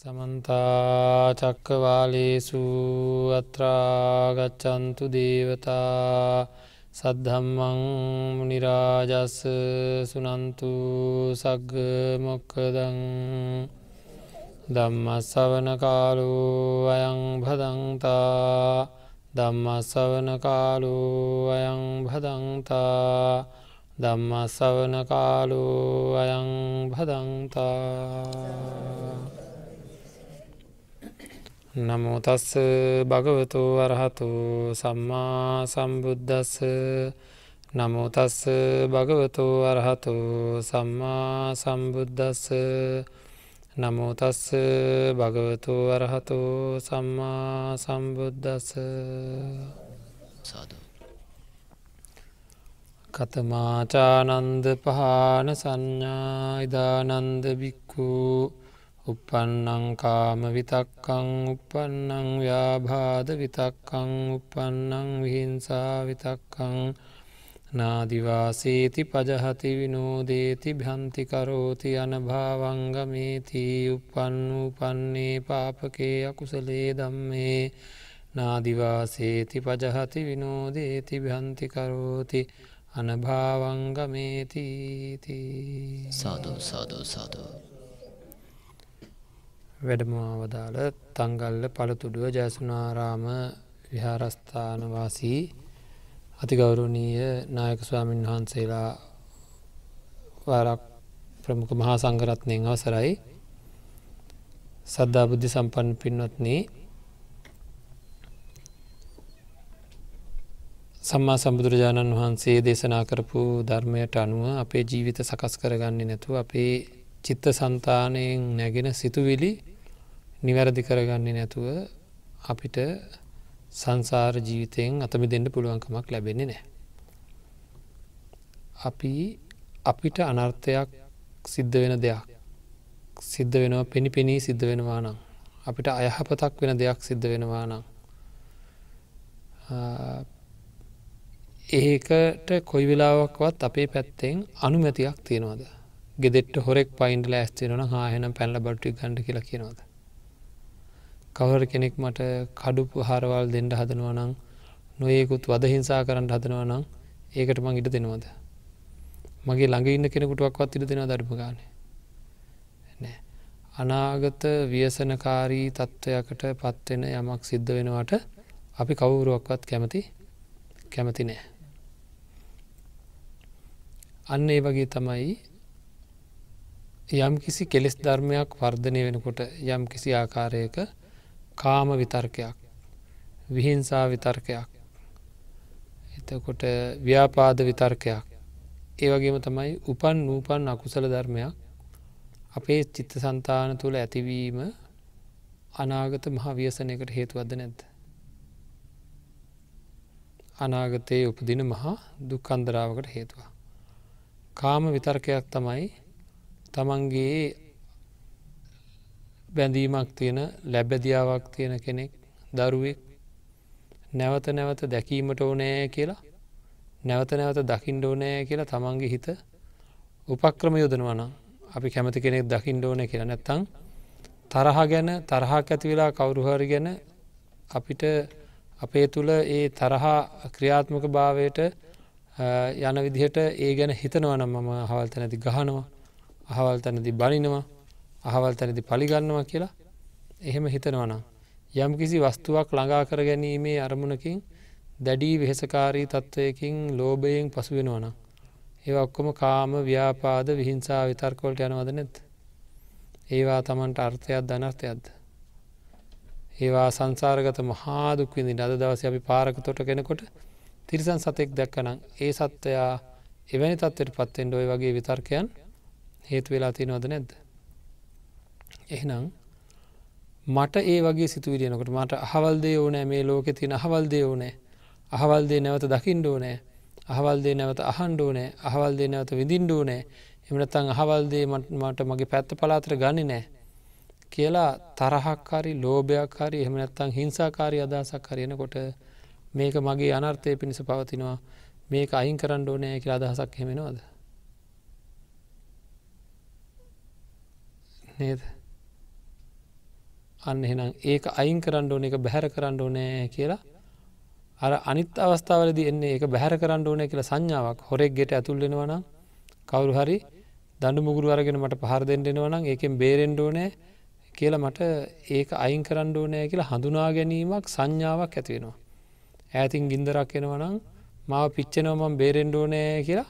සමන්තා චක්කවාලේසු අත්‍රාගච්චන්තු දේවතා සද්ධම්මං මනිරාජස් සුනන්තු සග්ග මොක්කදං ධම්මස්සවන කාලු අයං භදන්තා ධම්මස්සවන කාලු අයං භදන්තා ධම්මස්සවන කාලු අයං භදන්තා නමෝතස්ස භගවතු වරහතු සම්මා සම්බුද්ධස්ස නමෝතස්ස භගවතු වරහතු සම්මා සම්බුද්ධස්ස නමෝතස්ස භගවතු වරහතු සම්මා සම්බුද්ධස්ස සාධ කතමාචානන්ද පහන සඥා ඉදානන්ද බික්කූ uppannang කාම විතක්කං uppannang ව්‍යාබාධ විතක්කං uppannang විහිංසා විතක්කං නාදිවාසේති පජහති විනෝදේති භ්‍යන්තිකරෝති අනභාවංගමේතිී uppannු පන්නේ පාපකේ අකුසලේ දම්මේ නාදිවාසේති පජහති විනෝදේති භ්‍යන්තිකරෝති අනභාවංගමේතිීති සාධූ සාධූ සාධූ වැඩමවදාළ තංගල්ල පළතුඩුව ජයසුනාරාම විහාරස්ථානවාසී අතිගෞරුණීය නායක ස්වාමීන් වහන්සේලා වාරක් ප්‍රමුඛ මහා සංගරත්නයෙන් අවසරයි සද්ධා බුද්ධි සම්පන්න පින්වත්න්නේ සම්මා සම්බුදුරජාණන් වහන්සේ දේශනා කරපු ධර්මයට අනුව අපේ ජීවිත සකස් කරගන්නේ නැතු අපේ චිත්ත සන්තානයෙන් නැගෙන සිතුවිලි නිවැරදි කරගන්නේ නැතුව අපිට සංසාර ජීවිතයෙන් අතමි දෙන්න පුළුවන්කමක් ලැබෙන්නේ නෑ. අපි අපිට අනර්ථයක් සිද්ධ වෙන දෙයක් සිද්ධ වෙනවා පෙනි පෙනී සිද්ධ වෙනවා නම් අපිට අයහපතක් වෙන දෙයක් සිද්ධ වෙනවා නම් ඒකට කොයි වෙලාවක්වත් අපේ පැත්තෙන් අනුමැතියක් තියෙනවාද ගෙදෙට හොරෙක් පයින්ඩල ඇස්තිනවන හාහෙනම් පැල්ල බට්ටි ගඩ කියලා කියනවාද කවර කෙනෙක් මට කඩුපු හාරවල් දෙන්ඩ හදනවා නං නොයෙකුත් වදහිංසා කරන්න හදනවා නං ඒකට මං ඉට දෙනවද. මගේ ළඟ ඉන්න කෙනෙකුටුවක්වත් ඉට දෙෙන ධර්මගාන නෑ. අනාගත ව්‍යසනකාරී තත්ත්වයකට පත්වෙන යමක් සිද්ධ වෙනවට අපි කවුරුවක්වත් කැමති කැමති නෑ. අන්න ඒ වගේ තමයි යම් කිසි කෙලෙස් ධර්මයක් වර්ධනය වෙනකොට යම් කිසි ආකාරයක කාම විතර්කයක් විහිංසා විතර්කයක් එතකොට ව්‍යාපාද විතර්කයක් ඒවගේම තමයි උපන් නූපන් අකුසල ධර්මයක් අපේ චිත්ත සන්තාන තුළ ඇතිවීම අනාගත මහා ව්‍යසනයකට හේතුවද නැද්ද. අනාගතයේ උපදින මහා දුක්කන්දරාවකට හේතුවා. කාම විතර්කයක් තමයි තමන්ගේ බැඳීමක් තියෙන ලැබැදියාවක් තියෙන කෙනෙක් දරුවෙක් නැවත නැවත දැකීමට ඕනෑ කියලා නැවත නැවත දකිින්ඩ ඕනෑ කියලා තමන්ගේ හිත උපක්‍රම යොදනවන අපි කැමති කෙනෙක් දකිින්ඩ ඕන කියලා නැත්තං තරහා ගැන තරහා ඇතිවෙලා කවුරුහරි ගැන අපිට අපේ තුළ ඒ තරහා ක්‍රියාත්මක භාවයට යන විදිහට ඒ ගැන හිතනවනම් මම හවල්තනැති ගහනවා අහවල්තනති බනිනවා අහවල් තැනති පලිගන්නවා කියලා එහෙම හිතනවනම්. යම් කිසි වස්තුවක් ළඟා කර ගැනීමේ අරමුණකින් දැඩී වෙහෙසකාරී තත්ත්වයකින් ලෝභයෙන් පසුවෙනවනම්. ඒ ඔක්කොම කාම ව්‍යාපාද විහිංසා විතර්කොල්ට යනවද නැත්. ඒවා තමන්ට අර්ථයක් ධනර්ථයක්ද. ඒවා සංසාරගත මහාදුක්විදි අද දවස අපි පාරක තොට කෙනකොට තිරිසන් සතෙක් දැක්කනම් ඒ සත්වයා එවැනි තත්වයට පත්වෙන්ඩ ඔය වගේ විතර්කයන් හේතු වෙලා තිනොද නැද්ද. එහනම් මට ඒ වගේ සිතුවිලියනකට මට අහවල්දේ ඕනෑ මේ ලෝකෙ තින අහවල්දේ ඕනෑ අහවල්දේ නැවත දකිින්ඩෝනෑ අහවල්දේ නැවත අහන්ඩෝනෑ අහවල්දේ නැවත විඳින්ඩෝනෑ එමනතං අහවල්දේ මට මගේ පැත්ත පලාතර ගනි නෑ කියලා තරහක්කාරි ලෝභයක්කාරි එහමනැත්තං හිංසාකාරි අදහසක් කරයනකොට මේක මගේ අනර්ථය පිණිස පවතිනවා මේක අයින් කරන්න ඕනෑ කියලා අදහසක් හෙමෙනවාද නේද අන්න එහෙනම් ඒක අයින් කරන්න ඕන එක බැහැර කරන්න ඕනෑ කියලා අර අනිත් අවස්ථාවලද එන්නේ එක බැහැර කරන්න ඕනය කියලා සංඥාවක් හොරෙක් ගෙට ඇතුල්ලෙනවන කවරු හරි දඩු මුගුරු අරගෙන මට පහර දෙෙන්ඩෙනවනම් ඒකෙන් බේරෙන්ඩ ඕනෑ කියලා මට ඒක අයින් කරන්න ඕනෑ කියලා හඳුනා ගැනීමක් සංඥාවක් ඇතිවෙනවා. ඇතින් ගින්දරක් එෙනවනම් මාව පිච්චෙනවමම් බේරෙන්ඩෝනෑ කියලා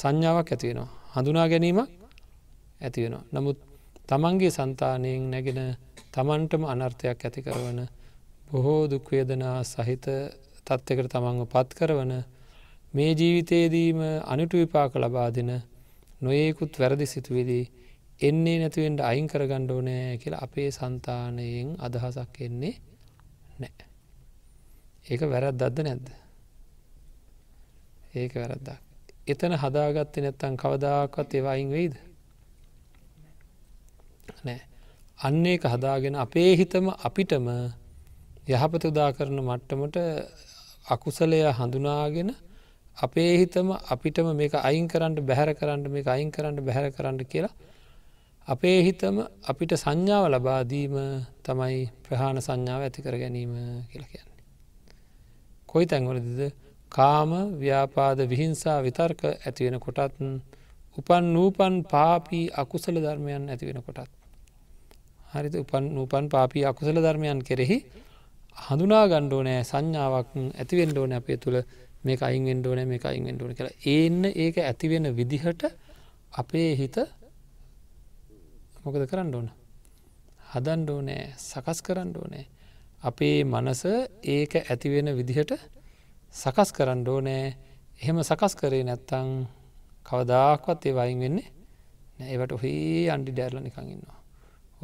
සංඥාවක් ඇතිවෙනවා. හඳුනා ගැනීමක් ඇතිවෙනවා. නමුත් තමන්ගේ සන්තානයෙන් නැගෙන තමන්ටම අනර්ථයක් ඇති කරවන බොහෝ දුක්වේදනා සහිත තත්ත්කට තමන්ව පත් කරවන මේ ජීවිතයේදීම අනිටු විපාක ලබා දෙන නොයෙකුත් වැරදි සිතුවිදී එන්නේ නැතිවෙන්ට අයින් කරගණ්ඩ ඕනෑ කියලා අපේ සන්තානයෙන් අදහසක් එන්නේ නෑ. ඒක වැරත් දද්ද නැද්ද. ඒක වැරද්දක්. එතන හදාගත්ත නැත්තන් කවදාකත් ඒවයින් වෙයිද නෑ අන්න ඒක හදාගෙන අපේ හිතම අපිටම යහපත උදා කරන මට්ටමට අකුසලය හඳුනාගෙන අපේ හිතම අපිටම මේක අයින් කරන්නට බැහැර කරන්න මේ අයින් කරන්නට බැහැර කරන්න කියලා අපේ හිතම අපිට සංඥාව ලබාදීම තමයි ප්‍රහාණ සංඥාව ඇතිකර ගැනීම කියලා කියන්නේ. කොයි තැන්වලදද කාම ව්‍යාපාද විහිංසා විතර්ක ඇතිවෙන කොටත් උපන් නූපන් පාපී අකුසල ධර්මයන් ඇතිවෙන කොටත්. හරිත උපන් නූපන් පාපී අකුසල ධර්මයන් කෙරෙහි හඳුනා ගණ්ඩෝනෑ සංඥාවක් ඇතිවෙන්ඩෝන අපේ තුළ මේ අයින් වෙන්ඩෝන මේ අයින් වෙන්ඩෝන කියලා ඒන්න ඒක ඇතිවෙන විදිහට අපේ හිත මොකද කරන්න ඕන හදන්ඩෝනෑ සකස් කරන්න ඕනෑ අපේ මනස ඒක ඇතිවෙන විදිහට සකස් කරන්න ඕනෑ එහෙම සකස් කරේ නැත්තං කවදාක්වත් ඒ වයින් වෙන්නේ ඒවට ඔහේ අන්ඩි ඩෑර්ල නිකඟන්නවා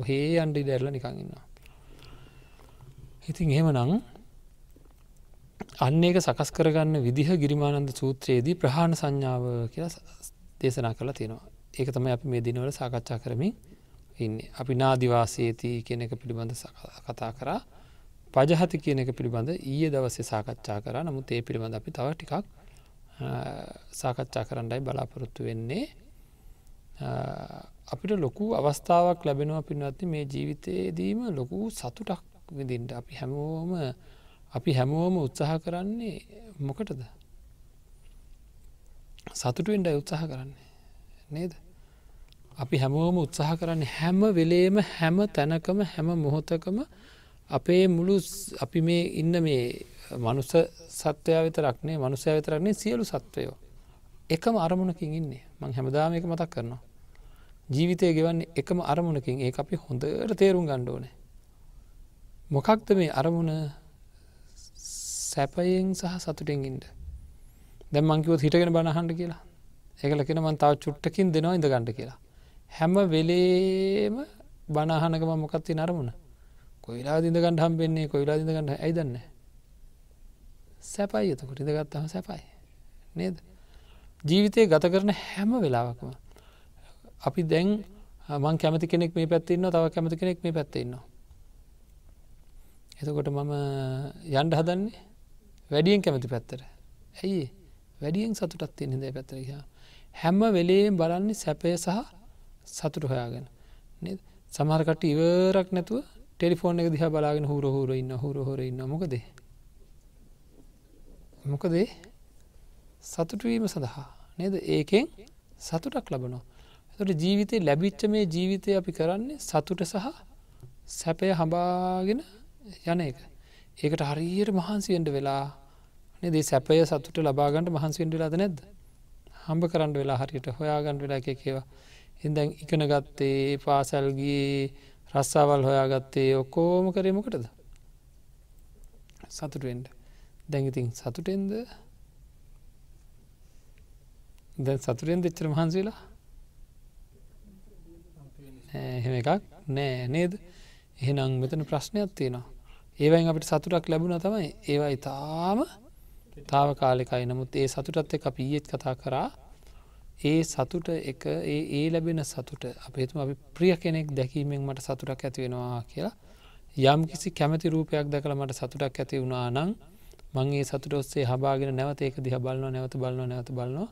ඔහේ අන්ඩි දැරල නිකං ඉන්නවා ඉතින් එහෙම නං අන්න ඒක සකස් කරගන්න විදිහ ගිරිමානන්ද සූත්‍රයේදී ප්‍රහාණ සංඥාව කියලා දේශනා කරලා තියෙනවා ඒක තමයි අපි මේ දිනවල සාකච්ඡා කරමින් ඉන්න අපි නාදිවාසේති කියන එක පිළිබඳ කතා කරා පජහති කියන එක පිළිබඳ ඊය දවසේ සාකච්ඡා කරා නමුත් ඒ පිළිබඳ අපි තව ටිකක් සාකච්ඡා කරන්නයි බලාපොරොත්තු වෙන්නේ අපිට ලොකු අවස්ථාවක් ලැබෙනවා පින්වත්ති මේ ජීවිතයේදීම ලොකු සතුටක් විදින්ට අපි හැමෝම අපි හැමෝම උත්සාහ කරන්නේ මොකටද සතුටුවෙන්ට උත්සාහ කරන්නේ නේද අපි හැමෝම උත්සාහ කරන්නේ හැම වෙලේම හැම තැනකම හැම මොහොතකම අපේ මුළු අපි මේ ඉන්න මේ මනුස සත්‍යය විතරක්නේ මනුසය විතරන්නේ සියලු සත්වයෝ එකම අරමුණකින් ඉන්නේ මං හැමදාම එක මතක් කරනවා ජීවිතය ගෙවන්නේ එකම අරමුණකින් ඒ අපි හොඳට තේරුම් ගණ්ඩෝනෑ. මොකක්ද මේ අරමුණ සැපයෙන් සහ සතුටෙන්ගින්ට දැ මංකිවත් හිටගෙන බණහන්ඩ කියලා එකලකෙන මන් තාව චුට්ටකින් දෙනවා ඉඳ ගණඩ කියලා. හැම වෙලේම බණහනකම මොකත්ති නරමුණ කොයිලා දිඳ ගණඩහම් වෙන්නේ කොයිලා දිඳ ගණඩ ඇයිදන්න සැපයි එතකොට ඉඳගත්තහම සැපයි නේද ජීවිතය ගත කරන හැම වෙලාවකම අපි දැන් මං කැමති කෙනෙක් මේ පැත්තින්න තව කැමති කෙනෙක් මේ පැත්තින්නවා. එතකොට මම යන්ඩ හදන්නේ වැඩියෙන් කැමති පැත්තර. ඇයි වැඩියෙන් සතුටත් තින් හිදේ පැත්තරහ. හැම්ම වෙලේෙන් බලන්නේ සැපය සහ සතුට හොයාගෙන. සමහරකට ඉවරක් නැතුව ටෙලිෆෝන් එක දිහ බලාගෙන හුර හුර ඉන්න හුර හොර ඉන්න මොකදේ. මොකදේ සතුටවීම සඳහා නේද ඒකෙන් සතුටක් ලබනවා. තොට ජීවිතය ලැබිච්ච මේ ජීවිතය අපි කරන්නේ සතුට සහ සැපය හඹාගෙන යන එක. ඒකට හරියට මහන්සියෙන්ට වෙලා නදේ සැපය සතුට ලබාගන්නට මහන්සිෙන්ට වෙලාද නැද්ද. හම්බ කරන්න වෙලා හරියට හොයාගන්න වෙලා එකකේවා. එදැන් ඉගෙන ගත්තේ පාසල්ගේ රස්සාවල් හොයාගත්තේ ඔක්කෝම කරේමකටද. සතුටෙන්ට දැඟඉතින් සතුටෙන්ද දැන් සතුරෙන් දෙච්චර මහන්සේලා එහෙම එකක් නෑ නේද එහෙනම් මෙතන ප්‍රශ්නයක් තියෙනවා ඒවයින් අපිට සතුටක් ලැබුණ තමයි ඒවා ඉතාම තාව කාලෙකයි නමුත් ඒ සතුටත් එක පීයෙත් කතා කරා ඒ සතුට එක ඒ ඒ ලැබෙන සතුට අපේතුම අපි ප්‍රිය කෙනෙක් දැකීමෙන් මට සතුටක් ඇතිවෙනවා කියලා යම් කිසි කැමති රූපයක් දැකළ මට සතුටක් ඇති වුණා නං මංගේ සතුට ඔස්සේ හබාගෙන නැවත ඒක දිහ බලන්න නැවත බලන්න නැවත බලනවා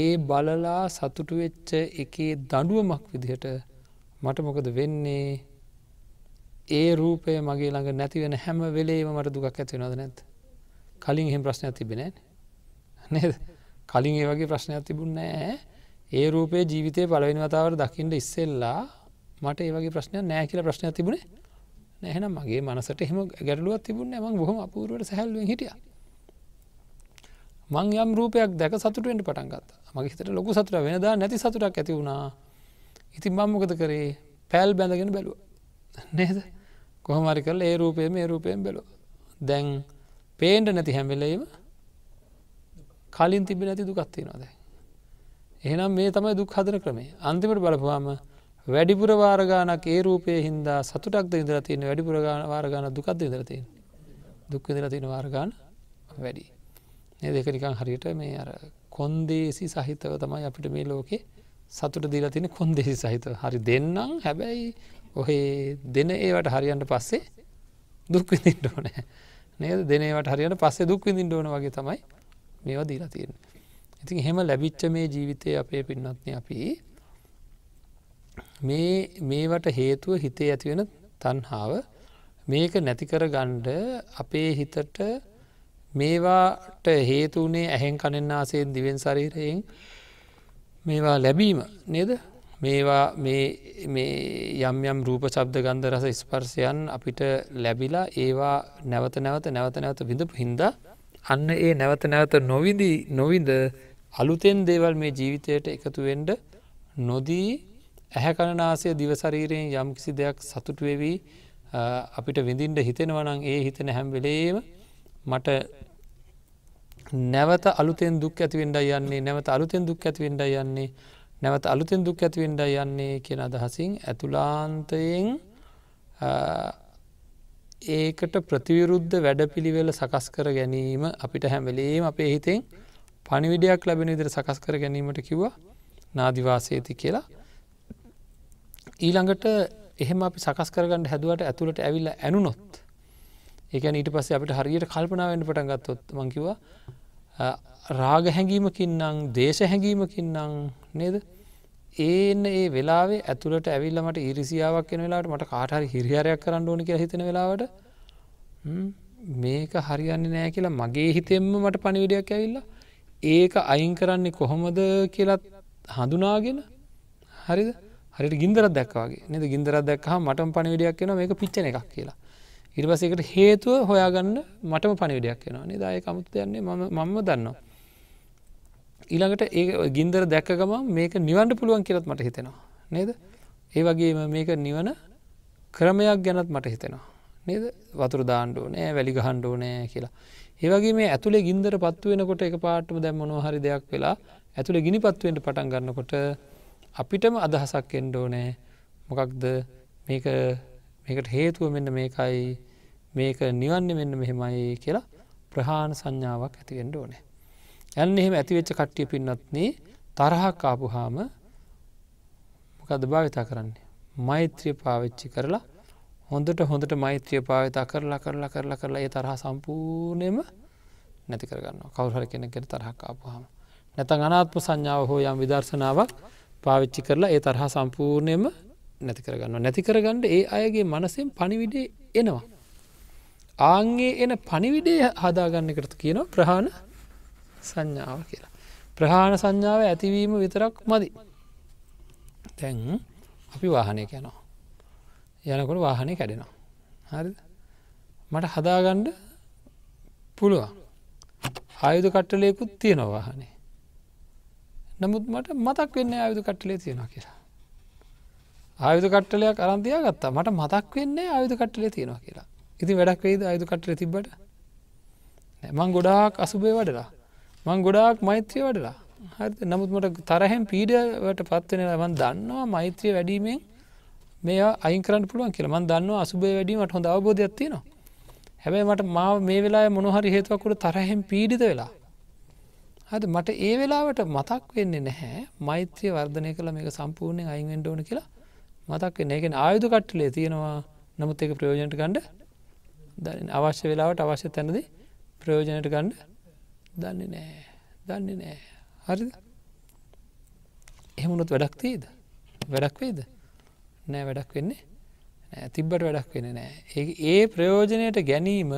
ඒ බලලා සතුටු වෙච්ච එකේ දඩුවමක් විදිහට මට මොකද වෙන්නේ ඒ රූපය මගේ ළඟ නැතිවෙන හැම වෙලේම මට දුකක් ඇති නොද නැත් කලින් එහෙම ප්‍රශ්නයක් තිබෙන නේද කලින් ඒ වගේ ප්‍රශ්නයක් තිබුණ නෑ ඒ රූපේ ජීවිතය පලවෙනිවතාවට දකිින්ට ඉස්සෙල්ලා මට ඒ වගේ ප්‍රශ්නයක් නෑ කියල ප්‍රශ්නයක් තිබුණේ නැහැනම් මගේ මනසට එහෙම ගැටලුවත් තිබුණ ම බොහම අපූරුවට සැල්ුවෙන් හිටිය මං යම් රූපයක් දැක සතුටුවෙන්ට පටන්ගත් මගේ හිතට ලොකු සතුර වෙනදා නැති සතුටක් ඇති වුණා ඉතින් මංමකද කරේ පැල් බැඳගෙන බැලුව නේද කොහමරි කල් ඒ රූපය මේ රූපයෙන් බැලෝ දැන් පේන්ට නැති හැමිලේම කලින් තිබි නැති දුකත්ති නොද එහනම් මේ තමයි දුක් හදන ක්‍රමේ අන්තිමට බලපුවාම වැඩිපුර වාරගානක් ඒ රූපය හින්දා සතුටක්ද ඉදරතියන වැඩිපුර වාරගාන දුකක්ද ඉදරතියෙන් දුක් ඉදරතින වාර්ගාන වැඩි ඒ දෙකනිකං හරියට මේ අර කොන්දේසි සහිතව තමයි අපිට මේ ලෝකේ සතුට දීලා තින කොන්දෙහි සහිත හරි දෙන්නම් හැබැයි ඔහේ දෙන ඒවට හරියන්ට පස්සේ දුක්විදිට ඕන නේද දෙනවට හරියට පස්සේ දුක්විදිින්ට ඕන වගේ තමයි මේවා දීලා තියෙන ඉතින් හෙම ලැබිච්ච මේ ජීවිතය අපේ පින්නත්න අපි මේ මේවට හේතුව හිතේ ඇතිවෙන තන්හාාව මේක නැතිකර ගණ්ඩ අපේ හිතට මේවාට හේතුනේ ඇහෙන් කණෙන් ආසයෙන් දිවෙන් ශරීරයෙන් මේවා ලැබීම නේද මේවා යම් යම් රූප ශබ්ද ගන්ධ රස ස්පර්ශයන් අපිට ලැබිලා ඒවා නැවත නැවත නැවත නැවත විඳපු හින්ද අන්න ඒ නැවත නැවත නොවිදි නොවිද අලුතෙන් දේවල් මේ ජීවිතයට එකතුවෙන්ඩ නොදී ඇහැකණනාසය දිවශරීරයෙන් යම් කිසි දෙයක් සතුටුවෙවී අපිට විඳින්ට හිතෙනවනං ඒ හිතන හැම්වෙලේම මට නැවත අලුතෙන් දුක් ඇතිවෙන්ඩ යන්නේ නැවත අලුතෙන් දුක් ඇතිවෙන්ඩ යන්නේ නැවත අලුතෙන් දුක් ඇතිවෙන්ඩ යන්නේ කියෙන අදහසින් ඇතුලාන්තයෙන් ඒකට ප්‍රතිවිරුද්ධ වැඩපිළිවෙල සකස් කර ගැනීම අපිට හැමලේම අපේ හිතෙන් පනිවිඩයක් ලැබෙන විදිර සකස් කර ගැනීමට කිව්ව නාදිවාසේති කියලා ඊළඟට එහෙම අපි සකස් කරගන්න හැදුවට ඇතුළට ඇවිල්ල ඇනුනොත් ඒකන ඊට පස්සේ අපට හරියට කල්පනාවෙන් පටන්ගත්තොත් මංකිවා රාග හැඟීමකින් නං දේශ හැඟීමකින් නං නේද ඒන්න ඒ වෙලාේ ඇතුළට ඇවිල්ලමට ඉරිසිාවක් එන වෙලාට මට කාටහරි හිරිහරයක් කරන්න ඕනි කිය හිතන වෙලාවට මේක හරියන්න නෑ කියලා මගේ හිතෙම්ම මට පණිවිඩයක් ඇවිල්ලා ඒක අයින් කරන්නේ කොහොමද කියලත් හඳුනාගෙන හරිද හරිට ගින්දරත් දැක්වාගේ නද ගින්දරත් දැක්හ මටම පණිවිඩයක් කියෙන මේක පිච්චන එකක් කියලා ඉරිපසකට හේතුව හොයාගන්න මටම පණවිඩයක් එෙනවා නිදාය කමුතු යන්නේ මම දන්නවා. ඊළඟට ඒ ගින්දර දැක්කගම මේක නිවන්ට පුළුවන් කියලත් මට හිතෙනවා නේද ඒ වගේ මේක නිවන ක්‍රමයක් ගැනත් මට හිතෙනවා නේද වතුර දාණ්ඩුව නෑ වැලි ගහන්්ඩෝ නෑ කියලා ඒවගේ මේ ඇතුළේ ගින්දර පත්ව වෙනකොට එක පාටම දැම්මනෝ හරි දෙයක් වෙලා ඇතුළ ගිනි පත්වෙන්ට පටන් ගන්නකොට අපිටම අදහසක් එන්ඩෝ නෑ මොකක්ද මේක එකට හේතුව මෙන්න මේකයි මේක නිවන්න මෙන්න මෙහෙමයි කියලා ප්‍රහාණ සංඥාවක් ඇතිවෙන්ඩ ඕනේ. ඇන්න එහෙම ඇතිවෙච්ච කට්ටිය පින්නත්නේ තරහක් ආපුහාම මොකද භාවිතා කරන්නේ. මෛත්‍රිය පාවිච්චි කරලා හොඳට හොඳට මෛත්‍රිය පාවිතා කරලා කරලා කරලා කරලා ඒ තරහා සම්පූර්ණයම නැති කරගන්න කවුහර කෙනෙකට තරහක් ආපුහම. නැත අනාත්ම සංඥාව හෝ යම් විදර්ශනාවක් පාවිච්චි කරලා ඒ තරහා සම්පූර්ණයම නැති කරගන්න නැති කරගන්නට ඒ අයගේ මනසෙන් පණිවිඩේ එනවා. ආංගේ එන පණිවිඩේ හදාගන්න කරතු කියනවා ප්‍රහාණ සංඥාව කියලා. ප්‍රහාණ සංඥාව ඇතිවීම විතරක් මදි. තැන් අපි වාහනය යනවා. යනකොට වාහනය කැඩෙනවා. හරි මට හදාගණ්ඩ පුළුවන්. ආයුධ කට්ටලයකුත් තියෙනවා වාහනේ. නමුත් මට මතක් වෙන්න ආයුධ කට්ටලේ තියෙනවා කියලා. ආයුධ කට්ටලයක් අරන්තියා ගත්තා මට මතක් වෙන්නේ ආයුධ කට්ටලේ තියෙනවා කියලා ඉතින් වැඩක් වෙයිද ආයුධ කට්ටල තිබ්බට මං ගොඩාක් අසුබේ වඩලා මං ගොඩාක් මෛත්‍රය වඩලා හරි නමුත් මට තරහෙන් පීඩවට පත්වෙන මන් දන්නවා මෛත්‍රය වැඩීමෙන් මේ අයිකරන්න පුළුවන් කියලා මන් දන්නවා අසුබේ වැඩීමට හොඳ අවබෝධයක් තියෙනවා හැබැයි මට මාව මේ වෙලා මොනහරි හේතුවකට තරහෙන් පීඩිත වෙලා හද මට ඒ වෙලාවට මතක් වෙන්නේ නැහැ මෛත්‍රය වර්ධනය කළ මේක සම්පූර්ණයෙන් අයින්ෙන්ඩ ඕන කියලා මතක් නකෙන ආයුධ කට්ටලේ තියෙනවා නමුත් එක ප්‍රයෝජනට ගණ්ඩ දන්න අවශ්‍ය වෙලාවට අවශ්‍ය තැනද ප්‍රයෝජනයට ගණ්ඩ දන්න නෑ දන්න නෑ හරි එහෙමුණොත් වැඩක් තියද වැඩක් වේද නෑ වැඩක් වෙන්නේ නෑ තිබ්බට වැඩක් වෙන නෑ ඒ ප්‍රයෝජනයට ගැනීම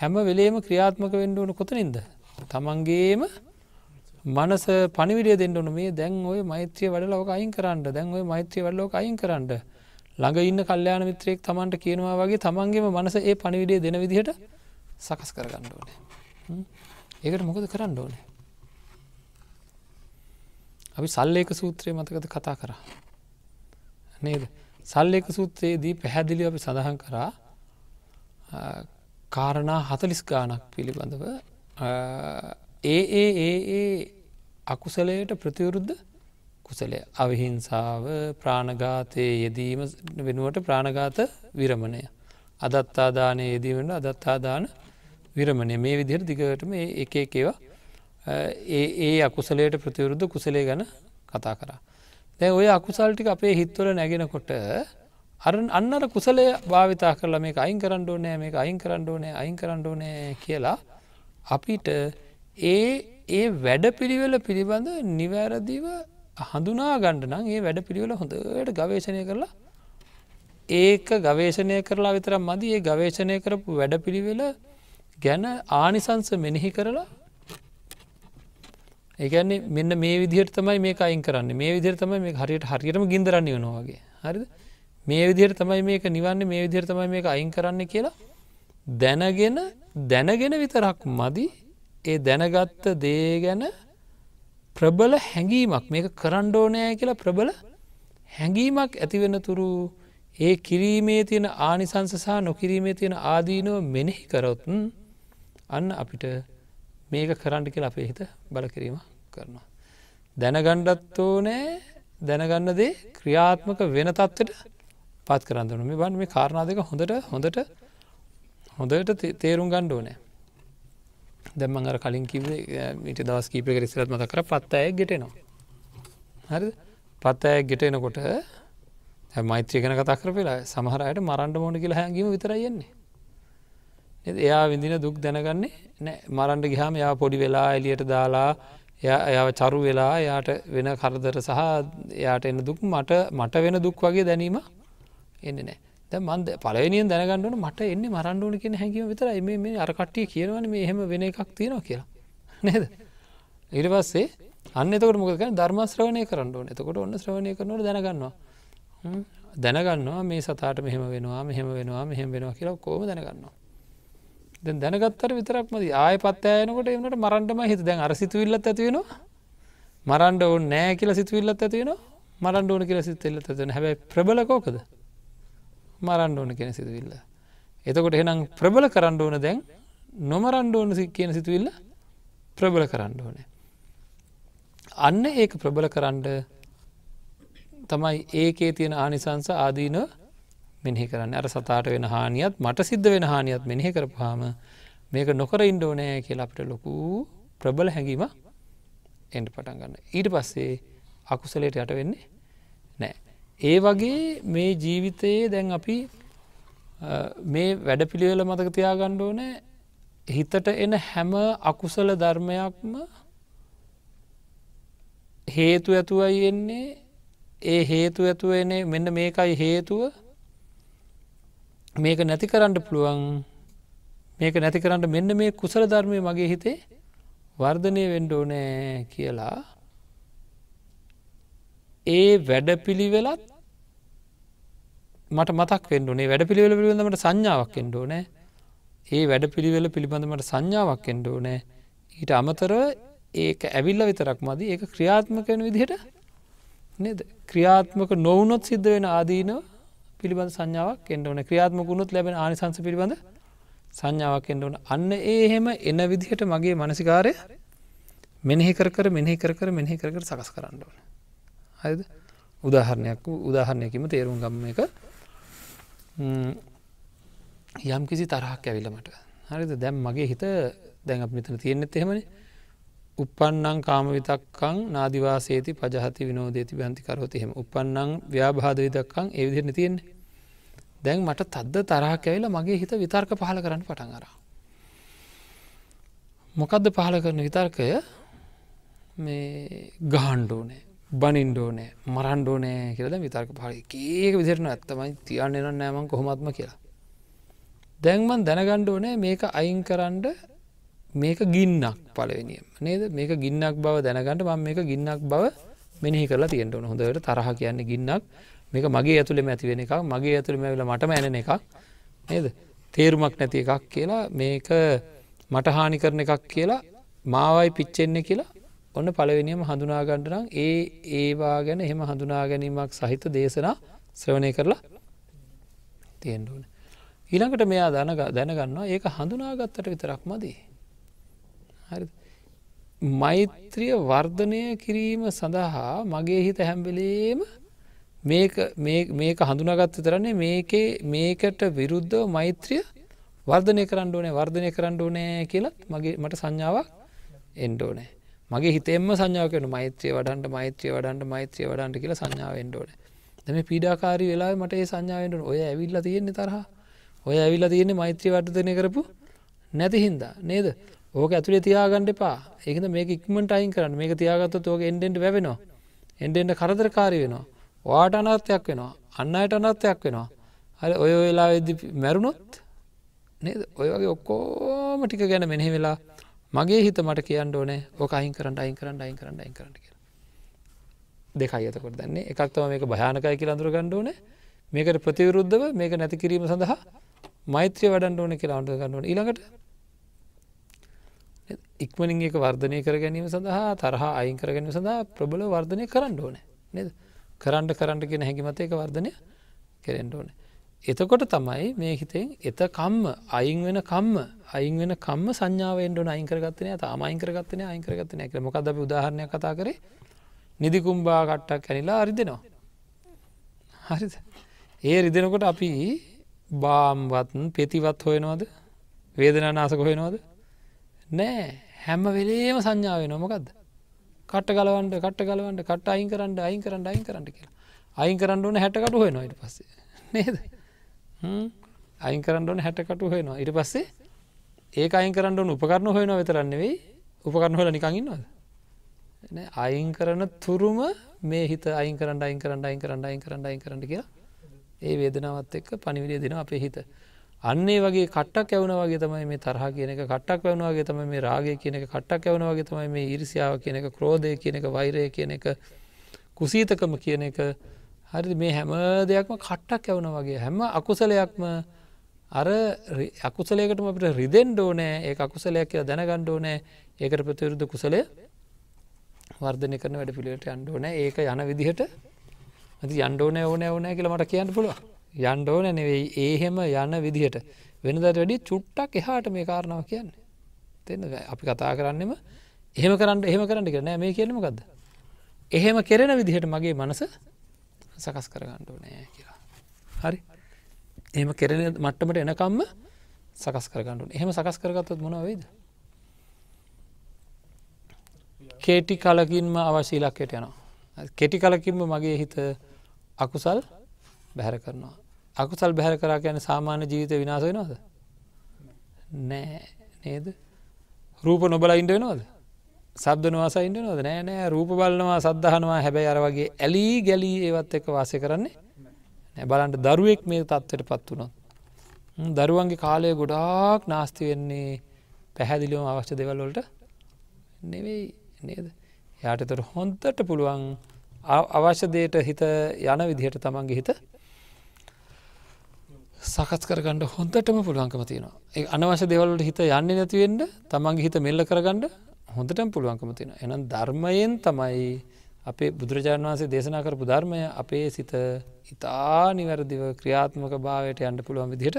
හැම වෙලේම ක්‍රියාත්මක වෙන්ඩුවන කොතනින්ද තමන්ගේම මනස පනිවිඩිය දෙන්න ඕන මේ දැන් ඔය මෛත්‍රය වැඩ ලෝක අයින් කරන්න දැන් ඔය මෛත්‍රය වැඩලෝක අයින් කරන්න ළඟ ඉන්න කල්්‍යයාන මිත්‍රයෙක් තමන්ට කියනවා වගේ තමන්ගේම මනස ඒ පනිවිඩිය දෙන විදිහට සකස් කරගන්න ඕනේ ඒකට මොකද කරන්න ඕනේ අපි සල්ලේක සූත්‍රය මතකත කතා කරා නේද සල්ලේක සූත්‍රයේදී පැහැදිලි අපි සඳහන් කරා කාරණා හතලිස් ගානක් පිළිබඳව ඒ ඒ ඒ ඒ අකුසලයට ප්‍රතිවරුද්ධ කුසලය අවිහිංසාව ප්‍රාණගාතය යෙදීම වෙනුවට ප්‍රාණගාත විරමණය. අදත්තාදානය යෙදීමට අදත්තාදාන විරමණය මේ විදිහට දිගටම එක එකේවා ඒ ඒ අකුසලයට ප්‍රතිවරුද්ධ කුසලේ ගැන කතා කරා. දැ ඔය අකුසල්ටික අපේ හිත්වල නැගෙනකොට අර අන්නර කුසලය භාවිතා කරලා මේ අයින් කරණ්ඩෝනෑ මේ අයින් කරණ්ඩෝනෑ අයින් කරණ්ඩෝනෑ කියලා අපිට ඒ ඒ වැඩ පිළිවෙල පිළිබඳ නිවැරදිව හඳුනා ගණ්ඩනම් ඒ වැඩ පිළිවෙල හොඳට ගවේශණය කරලා ඒක ගවේශණය කරලා විතර මදි ඒ ගවේශණය කරපු වැඩ පිළිවෙල ගැන ආනිසංස මෙනෙහි කරලා ඒගැන්නේ මෙන්න මේ විදිහයට තමයි මේ අයින් කරන්න මේ විදිර තමයි මේ හරියට හරියටම ගින්දරන්නේ වනවාගේ හරිද මේ විදිර තමයි මේක නිවන්න මේ විදිර තමයි මේක අයින් කරන්න කියලා දැනගෙන දැනගෙන විතරක් මදි ඒ දැනගත්ත දේ ගැන ප්‍රබල හැඟීමක් මේක කරණ්ඩෝනෑ කියලා ප්‍රබල හැඟීමක් ඇතිවෙන තුරු ඒ කිරීමේ තියෙන ආනිසංසසා නොකිරීමේ තියෙන ආදීනව මෙනෙහි කරොතුන් අන්න අපිට මේක කරන්න කියලා අපේ හිත බලකිරීම කරනවා. දැනගණ්ඩත් ඕනෑ දැනගන්න දේ ක්‍රියාත්මක වෙන තත්වට පත් කරන්නන මේ බන් මේ කාරණාදක හොඳට හොඳට හොඳට තේරුම් ගණ්ඩ ඕනෑ. දැම් මඟර කලින් කිවේ ට දවස් කීපය රිසිරත් මත කර පත් අය ගෙටනවා හරි පත් අය ගෙට එනකොට මෛත්‍රීකන කතා කර වෙලා සමහරයට මරන්ඩ මෝඩ කියලා හැඟීම විතරයෙන්නේ එයා විඳින දුක් දැනගන්නේ නෑ මරන්ඩ ගිහාම යා පොඩි වෙලා එලියට දාලා එයාව චරු වෙලා යාට වෙන කරදර සහ එයාට එන්න දුක් මට මට වෙන දුක් වගේ දැනීම එන්න නෑ මන්ද පලවෙනියෙන් දැනගන්නට මට එන්න මරන්ඩුවන කියෙන හැකිව විතරයි මේ අරකට්ටිය කියනවන මේ එහෙම වෙන එකක් තියෙනවා කියලා නේද ඉරි පස්සේ අන්නතකට මොකක ධර්මශ්‍රවණය කරන්නඩුවන එතකොට ඔන්න ශ්‍රවණය කරනට දැනගන්නවා දැනගන්නවා මේ සතාට මෙහෙම වෙනවා මෙහෙම වෙනවා මෙහෙම වෙනවා කියලා කෝම දැනගන්නවා දැ දැනගත්තර විතරක්මද ආය පත්තෑයනකොට එනට මරන්ඩම හිත දැන් අර සිතුවිල්ලත් ඇතිවෙනවා මරන්ඩ ඔවන් නෑ කියලා සිතුවිල්ලත් ඇතිවෙන මරන්ඩ ඕන කියලා සිතල්ලත් ඇතිවෙන හැබැයි ප්‍රබලකෝකද මරන්ඩ ඕන කෙන සිතුවිල්ල. එතකොට එනම් ප්‍රබල කරන්න ඕන දැන් නොමරන්ඩ ඕන කියන සිතුවිල්ල ප්‍රබල කරන්න ඕනේ. අන්න ඒක ප්‍රබල කරන්න තමයි ඒකේ තියෙන ආනිසංස ආදීන මෙහි කරන්න අර සතාට වෙන හානියත් මට සිද්ධ වෙන හානියත් මෙහි කරපාම මේක නොකර ඉන්ඩෝනෑ කියලා අපට ලොකු ප්‍රබල හැඟීම එන්ට පටන් ගන්න. ඊට පස්සේ අකුසලයට යට වෙන්නේ ඒ වගේ මේ ජීවිතයේ දැන් අපි මේ වැඩපිළිවෙල මතක තියාගණ්ඩ ඕනෑ හිතට එන හැම අකුසල ධර්මයක්ම හේතු ඇතුවයි එන්නේ ඒ හේතු ඇතුව එන මෙන්න මේකයි හේතුව මේක නැති කරන්න පුළුවන් මේක නැති කරන්න මෙන්න මේ කුසල ධර්මය මගේ හිතේ වර්ධනය වෙන්ඩ ඕනෑ කියලා ඒ වැඩපිළිවෙලත් මට මතක් වෙන්ඩුනේ වැඩ පිළිවෙල පිළිබඳමට සංඥාවක් එෙන්ඩෝ නෑ ඒ වැඩ පිළිවෙල පිළිබඳමට සංඥාවක් එෙන්ඩෝ නෑ ඊට අමතර ඒක ඇවිල්ල විතරක් මදි ඒ ක්‍රියාත්මකයන විදිහට නද ක්‍රියාත්මක නොවනොත් සිද්ධ වෙන ආදීන පිළිබඳ සංඥාවක් එෙන්ඩවන ක්‍රියාත්මකුණුත් ලැබෙන ආනිසංස පිළිබඳ සංඥාවක් එෙන්ඩවන අන්න ඒහෙම එන විදිහට මගේ මනසිකාරය මෙනෙහි කර මෙනෙහි කර මෙනෙහි කර සකස් කරන්නඩවන හද උදාහරණයක් උදාහරණයකිම තේරුම් ගම්ම එක යම් කිසි තරහක් ඇවිලමට හරිද දැම් මගේ හිත දැන් අප මෙතන තියෙන්නෙත් එහෙමන උපන්නං කාම විතක්කං නාදිවාසේති පජහති විනෝදේති බ්‍යන්තිකරෝත එහෙම උපන්නං ව්‍යාබාධ විතක්කං ඒවිදිරන තියෙන්නේ දැන් මට තද්ද තරහක් ඇවිල මගේ හිත විතර්ක පහල කරන්න පටන් අර මොකදද පහල කරන විතර්කය මේ ගහන්්ඩෝනේ බනින්ඩෝනෑ මරන්්ඩෝනෑ කියල විතර්ක පහල ඒක විදිරන ඇත්තමයි තියන්න එන නෑමන් කොහොමත්ම කියලා. දැන්මන් දැනගණ්ඩෝනෑ මේක අයින් කරන්ඩ මේක ගින්නක් පලවෙනියම් නේද මේක ගින්නක් බව දැනගන්නට මම මේක ගින්නක් බව මෙනහි කරලා තියෙන්ට ඕන හොඳට තරහ කියන්න ගින්නක් මේක මගේ ඇතුළෙම ඇතිවෙන එකක් මගේ ඇතුළම වෙල මටම ඇන එකක් නේද තේරුමක් නැති එකක් කියලා මේක මටහානි කරන එකක් කියලා මාවයි පිච්චෙන්නේ කියලා ඔන්න පළවෙනිම හඳුනාගන්නට නම් ඒ ඒවා ගැන එහෙම හඳුනා ගැනීමක් සහිත දේශනා ශ්‍රවණය කරලා තියෙන්ඩුවන. ඊළඟට මෙයා දැන දැනගන්නවා ඒක හඳුනාගත්තට විතරක් මදී. හරි මෛත්‍රිය වර්ධනය කිරීම සඳහා මගේ හිත හැම්බෙලේම මේක හඳුනාගත්ත තරන්නේ මේකේ මේකට විරුද්ධව මෛත්‍රිය වර්ධනය කරන්න ඕනේ වර්ධනය කරන්න ඕනෑ කියලත් මගේ මට සංඥාවක් එන්ඩෝනෑ. මගේ හිතෙම සංඥාව කරන මෛත්‍රය වඩන්ට මෛත්‍රය වඩන්ට මෛත්‍රය වඩන්ට කියලා සංඥාවෙන්ඩෝන දෙම පීඩාකාරී වෙලා මට ඒ සංඥාවෙන්ට ඔය ඇවිල්ල තියෙන්නේ තරහා ඔය ඇවිල්ල තියෙන්නේ මෛත්‍රී වර්ධනය කරපු නැතිහින්දා නේද ඕක ඇතුළේ තියාගණ්ඩ පා ඒකද මේ ඉක්මට අයින් කරන්න මේක තියාගත්තත් ඕක එන්ඩෙන්ට වැැවෙනවා එන්ඩෙන්ට කරදරකාරි වෙනවා වාට අනර්ථයක් වෙනවා අන්න අයට අනර්ථයක් වෙනවා හරි ඔය වෙලා වෙදදි මැරුණොත් නේද ඔය වගේ ඔක්කෝම ටික ගැන මෙනෙහි වෙලා මගේ හිත මට කියන්න ඕනේ ඕක අහින් කරට අයින් කරන්න අයින් කරන්න අයින් කරට කිය දෙකයි ඇතකොට දන්නේ එකක්තව මේක භයානකය කියල අඳුර ගණ්ඩ ඕන මේකට ප්‍රතිවිරුද්ධව මේක නැති කිරීම සඳහා මෛත්‍රය වඩන්ඩ ඕන කියලා අන්ඩ ගන්නඩ ඉළඟට ඉක්මනින් එක වර්ධනය කර ගැනීම සඳහා තරහා අයින් කර ගැනීම සඳහා ප්‍රබල වර්ධනය කරන්න ඕන නද කරන්ඩ කරන්ට කියෙන හැකිමත එක වර්ධනය කෙරෙන්ට ඕනේ එතකොට තමයි මේ හිතෙන් එතකම්ම අයින් වෙන කම්ම අයින් වෙන කම්ම සංඥාවෙන්ඩන අයිකරගත්තනය තාමයිංකරගත්තනය අයිකරගත්තනය එක මොකද අපි උදාහරණය කතා කරේ නිදිකුම්බා කට්ටක් කැනිලා අරිදෙනවා. හරිද. ඒ රිදෙනකොට අපි බාම්වත්න් පෙතිවත් හොයනවාද වේදනානාසක හොයනවාද නෑ හැම වෙලේම සංඥාව නොමකක්ද කට ගලවන්ට කට ගලවන්ට කට අයින් කරන්න අයින් කරන්න අයින් කරන්න කියලා අයින් කරන්න ඕන හැටකට හොයනොයිට පස්සේ නේද. අයින් කරන්නඩන හැටකටු හයනවා ඉට පස්සේ ඒ අයින් කරන්නඩන උපකරණ හයන වෙතරන්නෙවෙයි උපකරණ හොල නිකඟන්නවද අයින් කරන තුරුම මේ හිත අයින් කරන්න අයින් කරන්න අයින් කරන්න අයින් කරන්න අයින් කරන්න කිය ඒ වේදනාවත් එක්ක පනිවිඩිය දෙෙන අපේ හිත අන්නේ වගේ කට්ටක් ඇවුණ වගේ තමයි මේ තරහ කියන එක කට්ටක් වැවුණවාගේ තම මේ රාගය කියන එක කට්ටක් ඇවුණ වගේ තමයි මේ ඉරිසිාව කියන එක ක්‍රෝධය කියන එක වෛරය කියන එක කුසීතකම කියන එක හරි මේ හැම දෙයක්ම කට්ටක් ඇවුන වගේ හැම අකුසලයක්ම අර අකුසලයකටම අපට රිදෙන් ඩෝනෑ ඒ අකුසලයක් කියලා දැනගණ්ඩ ඕනෑ ඒකට ප්‍රතිවිරුද්ධ කුසලය වර්ධනය කරන වැඩ පිළිට අන්ඩෝන ඒක යන විදිහට ඇති යන්ඩෝනෑ ඕන ඕනෑ කියලා මට කියන්න පුළුව යන්ඩෝන නෙවෙයි ඒහෙම යන විදිහට වෙනදට වැඩි චුට්ටක් එහාට මේ කාරණාව කියන්න තින්න අපි කතා කරන්නෙම එහෙම කරන්න එහෙම කරන්න කරනෑ මේ කියනමකක්ද එහෙම කෙරෙන විදිහට මගේ මනස සකස් කරගන්නඩ නෑ කියලා. හරි එම කෙරෙන මට්ටමට එනකම්ම සකස් කරගන්නට එහෙම සකස් කරගත්තත් මොනවේද. කෙටි කලකින්ම අවශීලක්කයට යනවා. කෙටි කලකින්ම මගේ හිත අකුසල් බැහැර කරනවා. අකුසල් බැහැර කරා යන සාමාන්‍ය ජීවිත විනාස වෙනවාද. නෑ නේද රූප නොබල ඉන්ඩ වෙනවාද සබ්දනවා සයින්ට නොද නෑ නෑ රූප බලනවා සද්ධහනවා හැබැයි අර වගේ ඇලී ගැලී ඒවත් එක වාසය කරන්නේ නැබලන්ට දරුවෙක් මේ තත්ත්වයට පත් වුණොත්. දරුවන්ගේ කාලය ගොඩාක් නාස්ති වෙන්නේ පැහැදිලිවම අවශ්‍ය දෙවල්ලොට නෙවෙයි නේද. යාටතර හොන්තට පුළුවන් අවශ්‍යදයට හිත යන විදිහට තමන්ගේ හිත සකස් කරගන්න හොන්තටම පුළුවන්කම තියෙනවා. අනවශ්‍ය දෙවලට හිත යන්නේ නැතිවෙන්න තමන්ගේ හිත මෙල්ල කරගන්න හොඳටම පුළුවන්කම තියෙන. එනම් ධර්මයෙන් තමයි අපේ බුදුරජාණන් වහන්සේ දේශනා කරපු ධර්මය අපේ සිත ඉතා නිවැරදිව ක්‍රියාත්මක භාවයට යන්න පුළුවන් විදිහට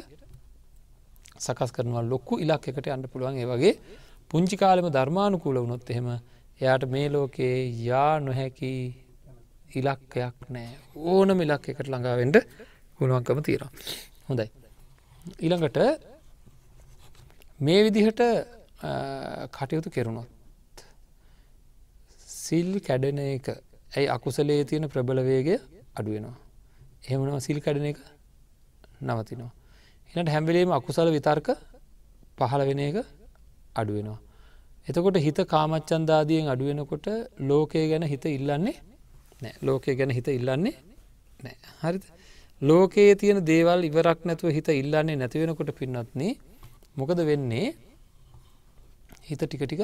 සකස් කරනවා ලොක්කු ඉලක් එකට අන්න පුළුවන් ඒ වගේ පුංචි කාලෙම ධර්මානුකූල වුණොත් එහෙම එයාට මේ ලෝකයේ යා නොහැකි ඉලක්කයක් නෑ ඕන මිලක් එකට ළඟාවෙන්ට පුළුවන්කම තීර හොඳයි. ඊළඟට මේ විදිහට කටයුතු කෙරුණොත් සිල් කැඩෙන එක ඇයි අකුසලේ තියෙන ප්‍රබලවේගය අඩුවෙනවා. එහෙමනව සිල් කැඩන එක නවතිනවා. එනට හැම්වලේම අකුසල විතර්ක පහළ වෙන එක අඩුවෙනවා. එතකොට හිත කාමච්චන්දාදියෙන් අඩුවෙනකොට ලෝකය ගැන හිත ඉල්ලන්නේ නෑ ලෝකය ගැන හිත ඉල්ලන්නේ නෑ හරි ලෝකයේ තියෙන දේවල් ඉවරක් නැතුව හිත ඉල්ලන්නේ නැතිවෙනකොට පින්නත්න මොකද වෙන්නේ හිත ටික ටික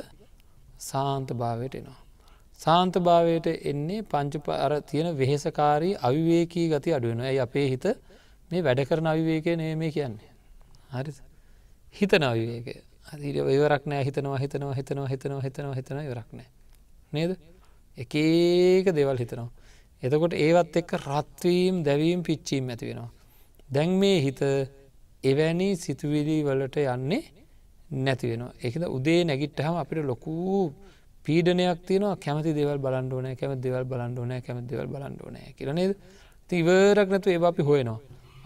සාන්ත භාවයට එනවා. සාන්තභාවයට එන්නේ පංච අර තියෙන වෙහෙසකාරී අවිවේකී ගති අඩුවෙන ඇයි අපේ හිත මේ වැඩ කරන අවිවේකය නෙමේ කියන්නේ. හරි හිත නවිවේක අදිට වරක් නෑ හිතනවා හිතනවා හිතනවා හිතනවා හිතනවා හිතන රක්නෑ නේද එකඒක දෙවල් හිතනවා. එතකොට ඒවත් එක්ක රත්වීම් දැවීම් පිච්චීම් ඇති වෙනවා. දැන් මේ හිත එවැනි සිතුවිලී වලට යන්නේ නැති වෙන එකද උදේ නැගිට්ටහම අපිට ලොකූ පීඩනයක් තියනවා කැමති දෙවල් බලන්ඩුවනෑ කැම දෙවල් බලන්ඩුවනෑ කැම දෙවල් බලන්ඩුවනෑ කියරනේද තිවරක් නැතු ඒ අපි හොයනවා.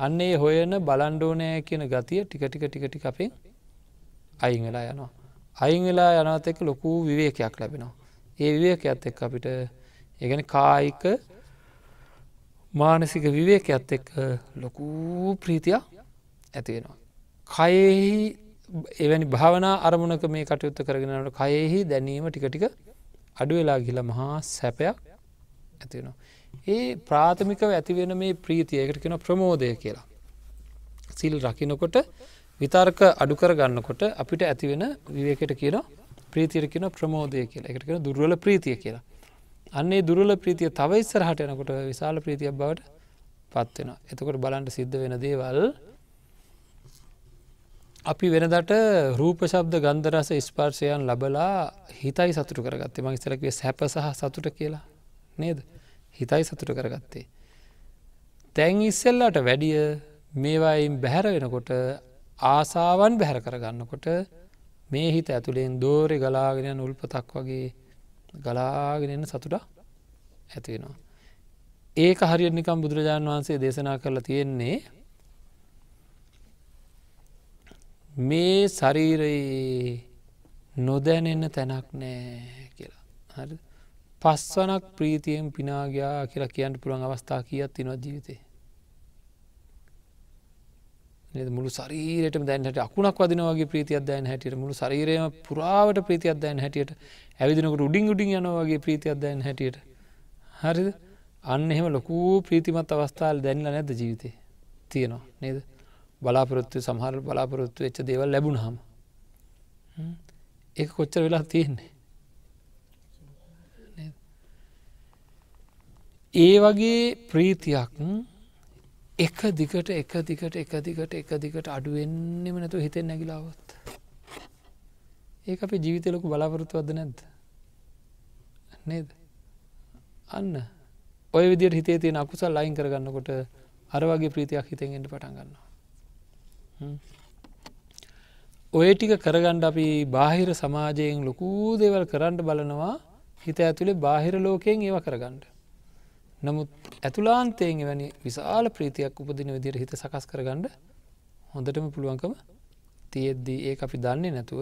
අන්නේ හොයන බලන්ඩෝනෑ කියන ගතිය ටිකටික ටිකටි අපේ අයිංවෙලා යනවා. අයිංවෙලා යනත් එක්ක ලොකු විවේකයක් ලැබෙනවා. ඒ විවේකයක්ත් එක් අපිට ඒගැන කායික මානසික විවේකයක්ත් එක් ලොකූ ප්‍රීතියක් ඇතිවෙනවා. කයෙහි එවැනි භාවනා අරමුණක මේ කටයුත්ත කරගෙනට කයෙහි දැනීම ටිකටික අඩුවෙලා ගිල මහා සැපයක් ඇතිවෙනවා. ඒ ප්‍රාථමිකව ඇතිවෙන මේ ප්‍රීතියකට කෙන ප්‍රමෝදය කියලා. සිල් රකිනකොට විතර්ක අඩුකර ගන්නකොට අපිට ඇතිවෙන විවකට කියන ප්‍රීතිරකින ප්‍රමෝදය කියලා එකට කෙන දුර්වල ප්‍රීතිය කියලා. අන්නේ දුරල ප්‍රීතිය තවයිස්සර හට යනකොට විශාල ප්‍රීතියක් බවට පත්වෙන. එතකොට බලන්ට සිද්ධ වෙන දේවල් අපි වෙනදට රූප ශබ්ද ගන්ධරස ස්පර්ශයන් ලබලා හිතයි සතුරු කරගත්තේ මං ස්තරකේ සැප සහ සතුට කියලා නේද හිතයි සතුට කරගත්තේ. තැන් ඉස්සෙල්ලාට වැඩිය මේවායින් බැහැර වෙනකොට ආසාවන් බැහැර කරගන්නකොට මේ හිත ඇතුළෙන් දෝරෙ ගලාගෙනයන් උල්පතක් වගේ ගලාගෙනන්න සතුට ඇතිවෙනවා. ඒක හරිනිකම් බුදුරජාණන් වහන්සේ දේශනා කරලා තියෙන්නේ මේ ශරීරයේ නොදැනෙන්න තැනක් නෑ කියලා. හරි පස්වනක් ප්‍රීතියෙන් පිනාගයා කියලා කියන්න පුළන් අවස්ථා කියත් තිනව ජීවිතේ. මුළු සරීරයට දැන්ට අකුණක් වදිනවගේ ප්‍රීතියක් දැන් හැටියට මුළු සරීරයම පුරාවට ප්‍රීතියක් දැන් හැටියට ඇවිදිනකට උඩින් උඩින් යනවාගේ ප්‍රීතියක් දැන් හැටියට. හරිද අන්න එහෙම ලොකූ ප්‍රීතිමත් අවස්ථාල් දැන්ල නැද ජීවිතේ තියෙනවා නේද. බලාපොරොත්තු සහර බලාපොරොත්තු වෙච්ච දේව ලැබුණ හම ඒ කොච්චර වෙලා තියෙන්නේ ඒ වගේ ප්‍රීතියක් එක දිකට එක දිකට එක දිකට එක දිකට අඩුවෙන්නෙම නැතු හිතෙන් නැගිලාවත් ඒ අපේ ජීවිතලොකු බලාපොරොත්තු වද නැද්ද නේද අන්න ඔය විදිර හිතේ තියෙන අකුසල් ලයින් කරගන්නකොට අර වගේ ප්‍රීතියක් හිතෙන්ෙන්ට පටන් ගන්නවා ඔය ටික කරගණ්ඩ අපි බාහිර සමාජයෙන් ලොකූ දෙවල් කරන්න බලනවා හිත ඇතුළේ බාහිර ලෝකයෙන් ඒව කරගණ්ඩ. නමුත් ඇතුලාන්තයෙන් වැනි විශාල ප්‍රීතියක් උපදින විදිර හිත සකස් කරගණ්ඩ හොඳටම පුළුවන්කම තියෙද්දී ඒ අපි දන්නේ නැතුව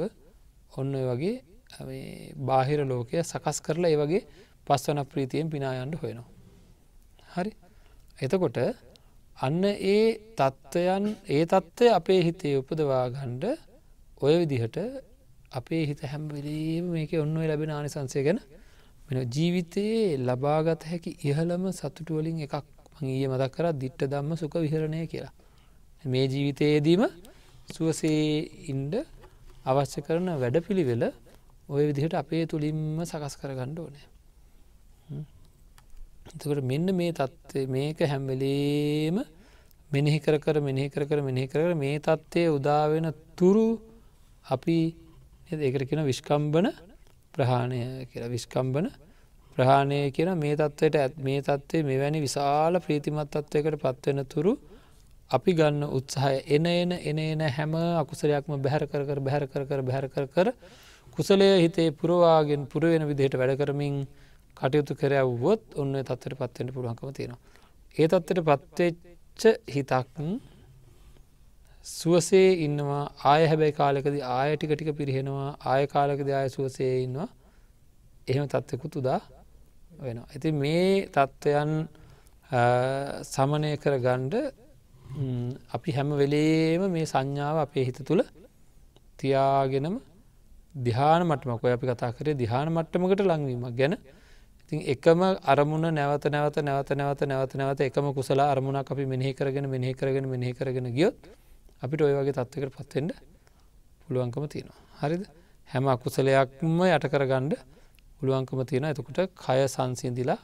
ඔන්න වගේ බාහිර ලෝකය සකස් කරලා ඒ වගේ පස්වන ප්‍රීතියෙන් පිනායන්ඩ හොයනවා. හරි එතකොට අන්න ඒ තත්ත්වයන් ඒ තත්ත්වය අපේ හිතේ උපදවාගණ්ඩ ඔය විදිහට අපේ හිත හැම්බිලීම මේක ඔන්න ලැබෙන ආනිසංසය ගැන මෙ ජීවිතයේ ලබාගත හැකි ඉහළම සතුටුවලින් එකක් මංගීය මදක් කර දිට්ට දම්ම සුක විහරණය කියලා. මේ ජීවිතයේදීම සුවසේ ඉන්ඩ අවශ්‍ය කරන වැඩ පිළිවෙල ඔය විදිහට අපේ තුළින්ම සකස් කරගණ්ඩ ඕනෑ. එතකට මෙන්න මේ තත්ත්ේ මේක හැම්වෙලේම මෙනෙහි කර කර මෙනෙහි කර කර මෙනෙහි කර මේ තත්ත්වය උදාවෙන තුරු අපි ඒකට කියෙන විශ්කම්බන ප්‍රහාණය කියලා විශ්කම්බන ප්‍රහාණය කියන මේ තත්ත්වයට ඇත් මේ තත්ත්වේ මෙවැනි විශාල ප්‍රීතිමත් තත්ත්වයකට පත්වෙන තුරු අපි ගන්න උත්සාහය එන එන එන එන හැම අකුසලයක්ම බැහර කර කර බැහර කර කර බැහර කර කර කුසලය හිතේ පුරවාගෙන් පුරවෙන විදිහට වැඩ කරමින් කටයුතු කරවුවොත් ඔන්න තත්වට පත්වෙන්ට පුළුවන්කම තියෙනවා. ඒ තත්වට පත්වෙච්ච හිතක් සුවසේ ඉන්නවා ආය හැබැයි කාලෙකද ආය ටික ටික පිරිහෙනවා ආය කාලකද ආය සුවසේ ඉන්නවා එහෙම තත්ත්වකුත් උදා වෙනවා. ඇති මේ තත්ත්වයන් සමනය කර ගණ්ඩ අපි හැම වෙලේම මේ සංඥාව අපේ හිත තුළ තියාගෙනම දිහාන මටමක ඔය අපි කතා කරේ දිහාන මට්ටමකට ලංවීමක් ගැන තින් එකම අරමුණ නැවත නැවත නැවත නැවත නැවත නැවත එකම කුසල අරමුණක් අපි මෙහහි කරගෙන මෙහහි කරගෙන මෙහහි කරගෙන ගියොත් අපිට ඔය වගේ තත්වකට පත්වෙන්ට පුළුවන්කම තියෙනවා. හරිද හැම අකුසලයක්ම යටකරගණ්ඩ පුළුවන්කම තියෙන එතකට කය සංසින්දිලා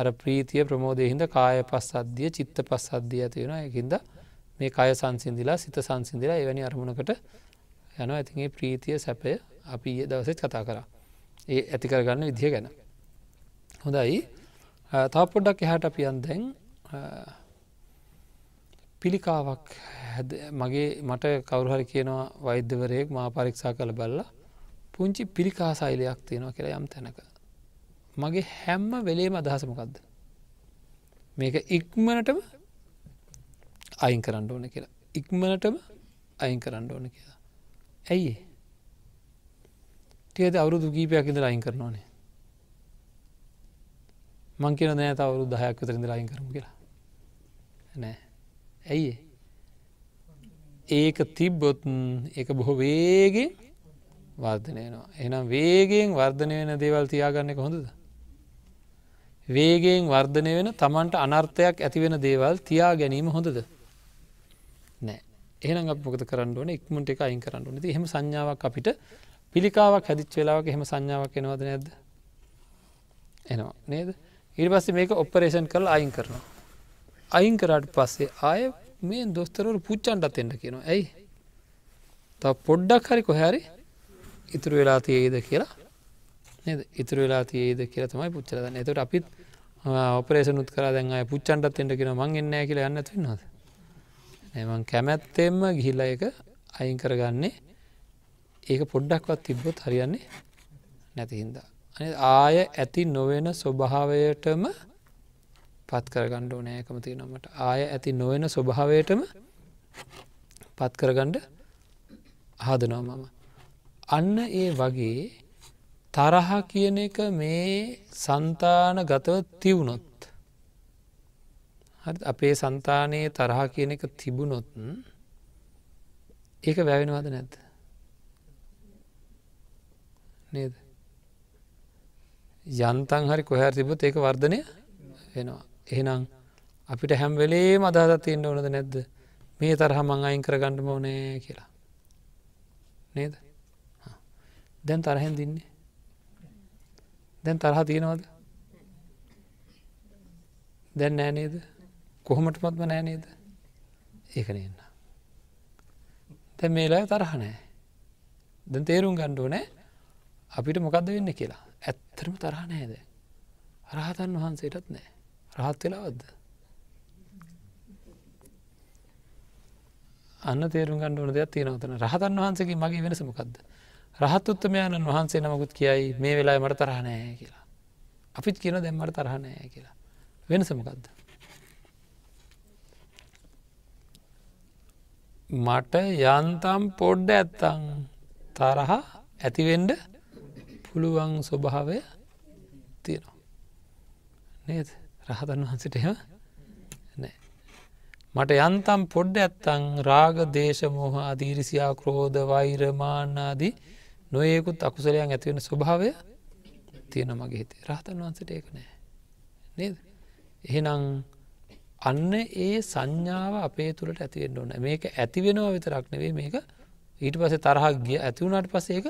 අර ප්‍රීතිය ප්‍රමෝදයහින්ද කාය පස් අධ්‍යිය චිත්ත පස් අධ්‍යිය තියෙන එකහින්ද මේ කය සංසින්දිලා සිත සංසින්දිලා එවැනි අරමුණකට යන ඇතිගේ ප්‍රීතිය සැපය අපි ඒ දවසෙත් කතා කරා ඒ ඇතිකරගන්න විදිහ ගැන හොඳයි තව පොඩ්ඩක් එහට අපියන් දැන් පිළිකාවක් මගේ මට කවරුහරි කියනවා වෛද්‍යවරයෙක් මා පරීක්ෂා කළ බල්ලා පුංචි පිළිකා සෛලයක් තියෙනවා කියලා යම් තැනක මගේ හැම්ම වෙලේම අදහසමකක්ද මේක ඉක්මනටම අයින් කරන්න ඕන කියලා ඉක්මනටම අයින් කරන්න ඕන කියලා ඇයි ටියද අවුරුදු කීපයක් ඉඳ අයින් කරනවානේ මං කියන නෑ තවරු දහයක් විතරින්ද ලයින් කරම කියලා නෑ ඇයි ඒක තිබ්බොත් එක බොහෝ වේගෙන් වර්ධනයනවා එනම් වේගෙන් වර්ධනය වෙන දේවල් තියාගන්න එක හොඳද වේගෙන් වර්ධනය වෙන තමන්ට අනර්ථයක් ඇතිවෙන දේවල් තියා ගැනීම හොඳද නෑ එහෙනම් අපොකත කරන්න ඕන ඉක්මට එක අයින් කරන්න නති හෙම සංඥාවක් අපිට පිළිකාවක් හැදිච් වෙලාවක හෙම සංඥාවක් එනවද නැද්ද එනවා නේද ඉට පස්සේ මේක ඔපරේෂන් කල් අයින් කරනවා. අයින් කරාට පස්සේ ආය මේ දොස්තරවට පුච්චන්ටත් එෙන්ට කියනවා ඇයි ත පොඩ්ඩක් හරි කොහැරි ඉතුරු වෙලා තියේද කියලා නද ඉතුර වෙලා තියේද කියලා තමයි පුච්චලදන්න එතුට අපිත් ඔපරේෂනුත් කර දැන් අය පුච්චන්ටත් එෙන්ට කියෙන මං එන්න කියලා යන්න තින්නද එමන් කැමැත්තෙම ගිහිල්ල එක අයින් කරගන්නේ ඒක පොඩ්ඩක්වත් තිබ්බොත් හරියන්නේ නැතිහින්දා ආය ඇති නොවෙන ස්වභාවයටම පත් කරගණ්ඩ ඕනෑකම තියෙනමට ආය ඇති නොවෙන ස්වභාවයටම පත් කරගණ්ඩ හදනවා මම. අන්න ඒ වගේ තරහ කියන එක මේ සන්තාන ගතව තිවුණොත්. අපේ සන්තානයේ තරහ කියන එක තිබුණොත් ඒක වැැවෙනවාද නැත්ත. නේද? යන්තන් හරි කොහැර තිබොත් ඒක වර්ධනය වෙනවා. එහෙනම් අපිට හැම්වෙලේ මදාදත්තියෙන්ට ඕනද නැද්ද මේ තරහ මං අයින් කරගන්නම ඕනේ කියලා. නේද දැන් තරහෙන් දින්නේ. දැන් තරහ තියෙනවද දැන් නෑනේද කොහොමටමත්ම නෑනේද ඒකන එන්න. තැන් මේලා තරහ නෑ දැන් තේරුම් ගණ්ඩුව නෑ අපිට මොකක්ද වෙන්න කියලා ඇත්තරම තරහ නෑද. රහතන් වහන්සේටත් නෑ. රහත් වෙලාවද්ද. අන්න තේරුම් ගන්න ඕන දෙයක් තියෙනවතන රහතන් වහන්සේගේ මගේ වෙනසමකක්ද. රහත් උත්තමයාණන් වහන්සේ නමකුත් කියයි මේ වෙලා මට තරහනෑ කියලා. අපිත් කියන දැම්මට තරහනෑ කියලා. වෙනසමකක්ද. මට යන්තම් පොඩ්ඩ ඇත්තං තරහා ඇතිවෙන්ඩ පුළුවන් ස්වභාවය තියෙනවා. නේද රහතන් වහන්සට එම නෑ. මට යන්තම් පොඩ්ඩ ඇත්තං රාග දේශමෝහ අදීරිසියා ක්‍රෝධ වෛරමානාදී නොයෙකුත් අකුසලයන් ඇතිවෙන ස්වභාවය තියෙන මගේ හිතේ රහතන් වහන්සට ඒක නෑ නේද එහෙනම් අන්න ඒ සංඥාව අපේ තුළට ඇතිවෙන්න ඕන මේක ඇතිවෙනවා විතරක්නවේ මේක ඊට පස තරහ ගිය ඇතිවුණට පසේක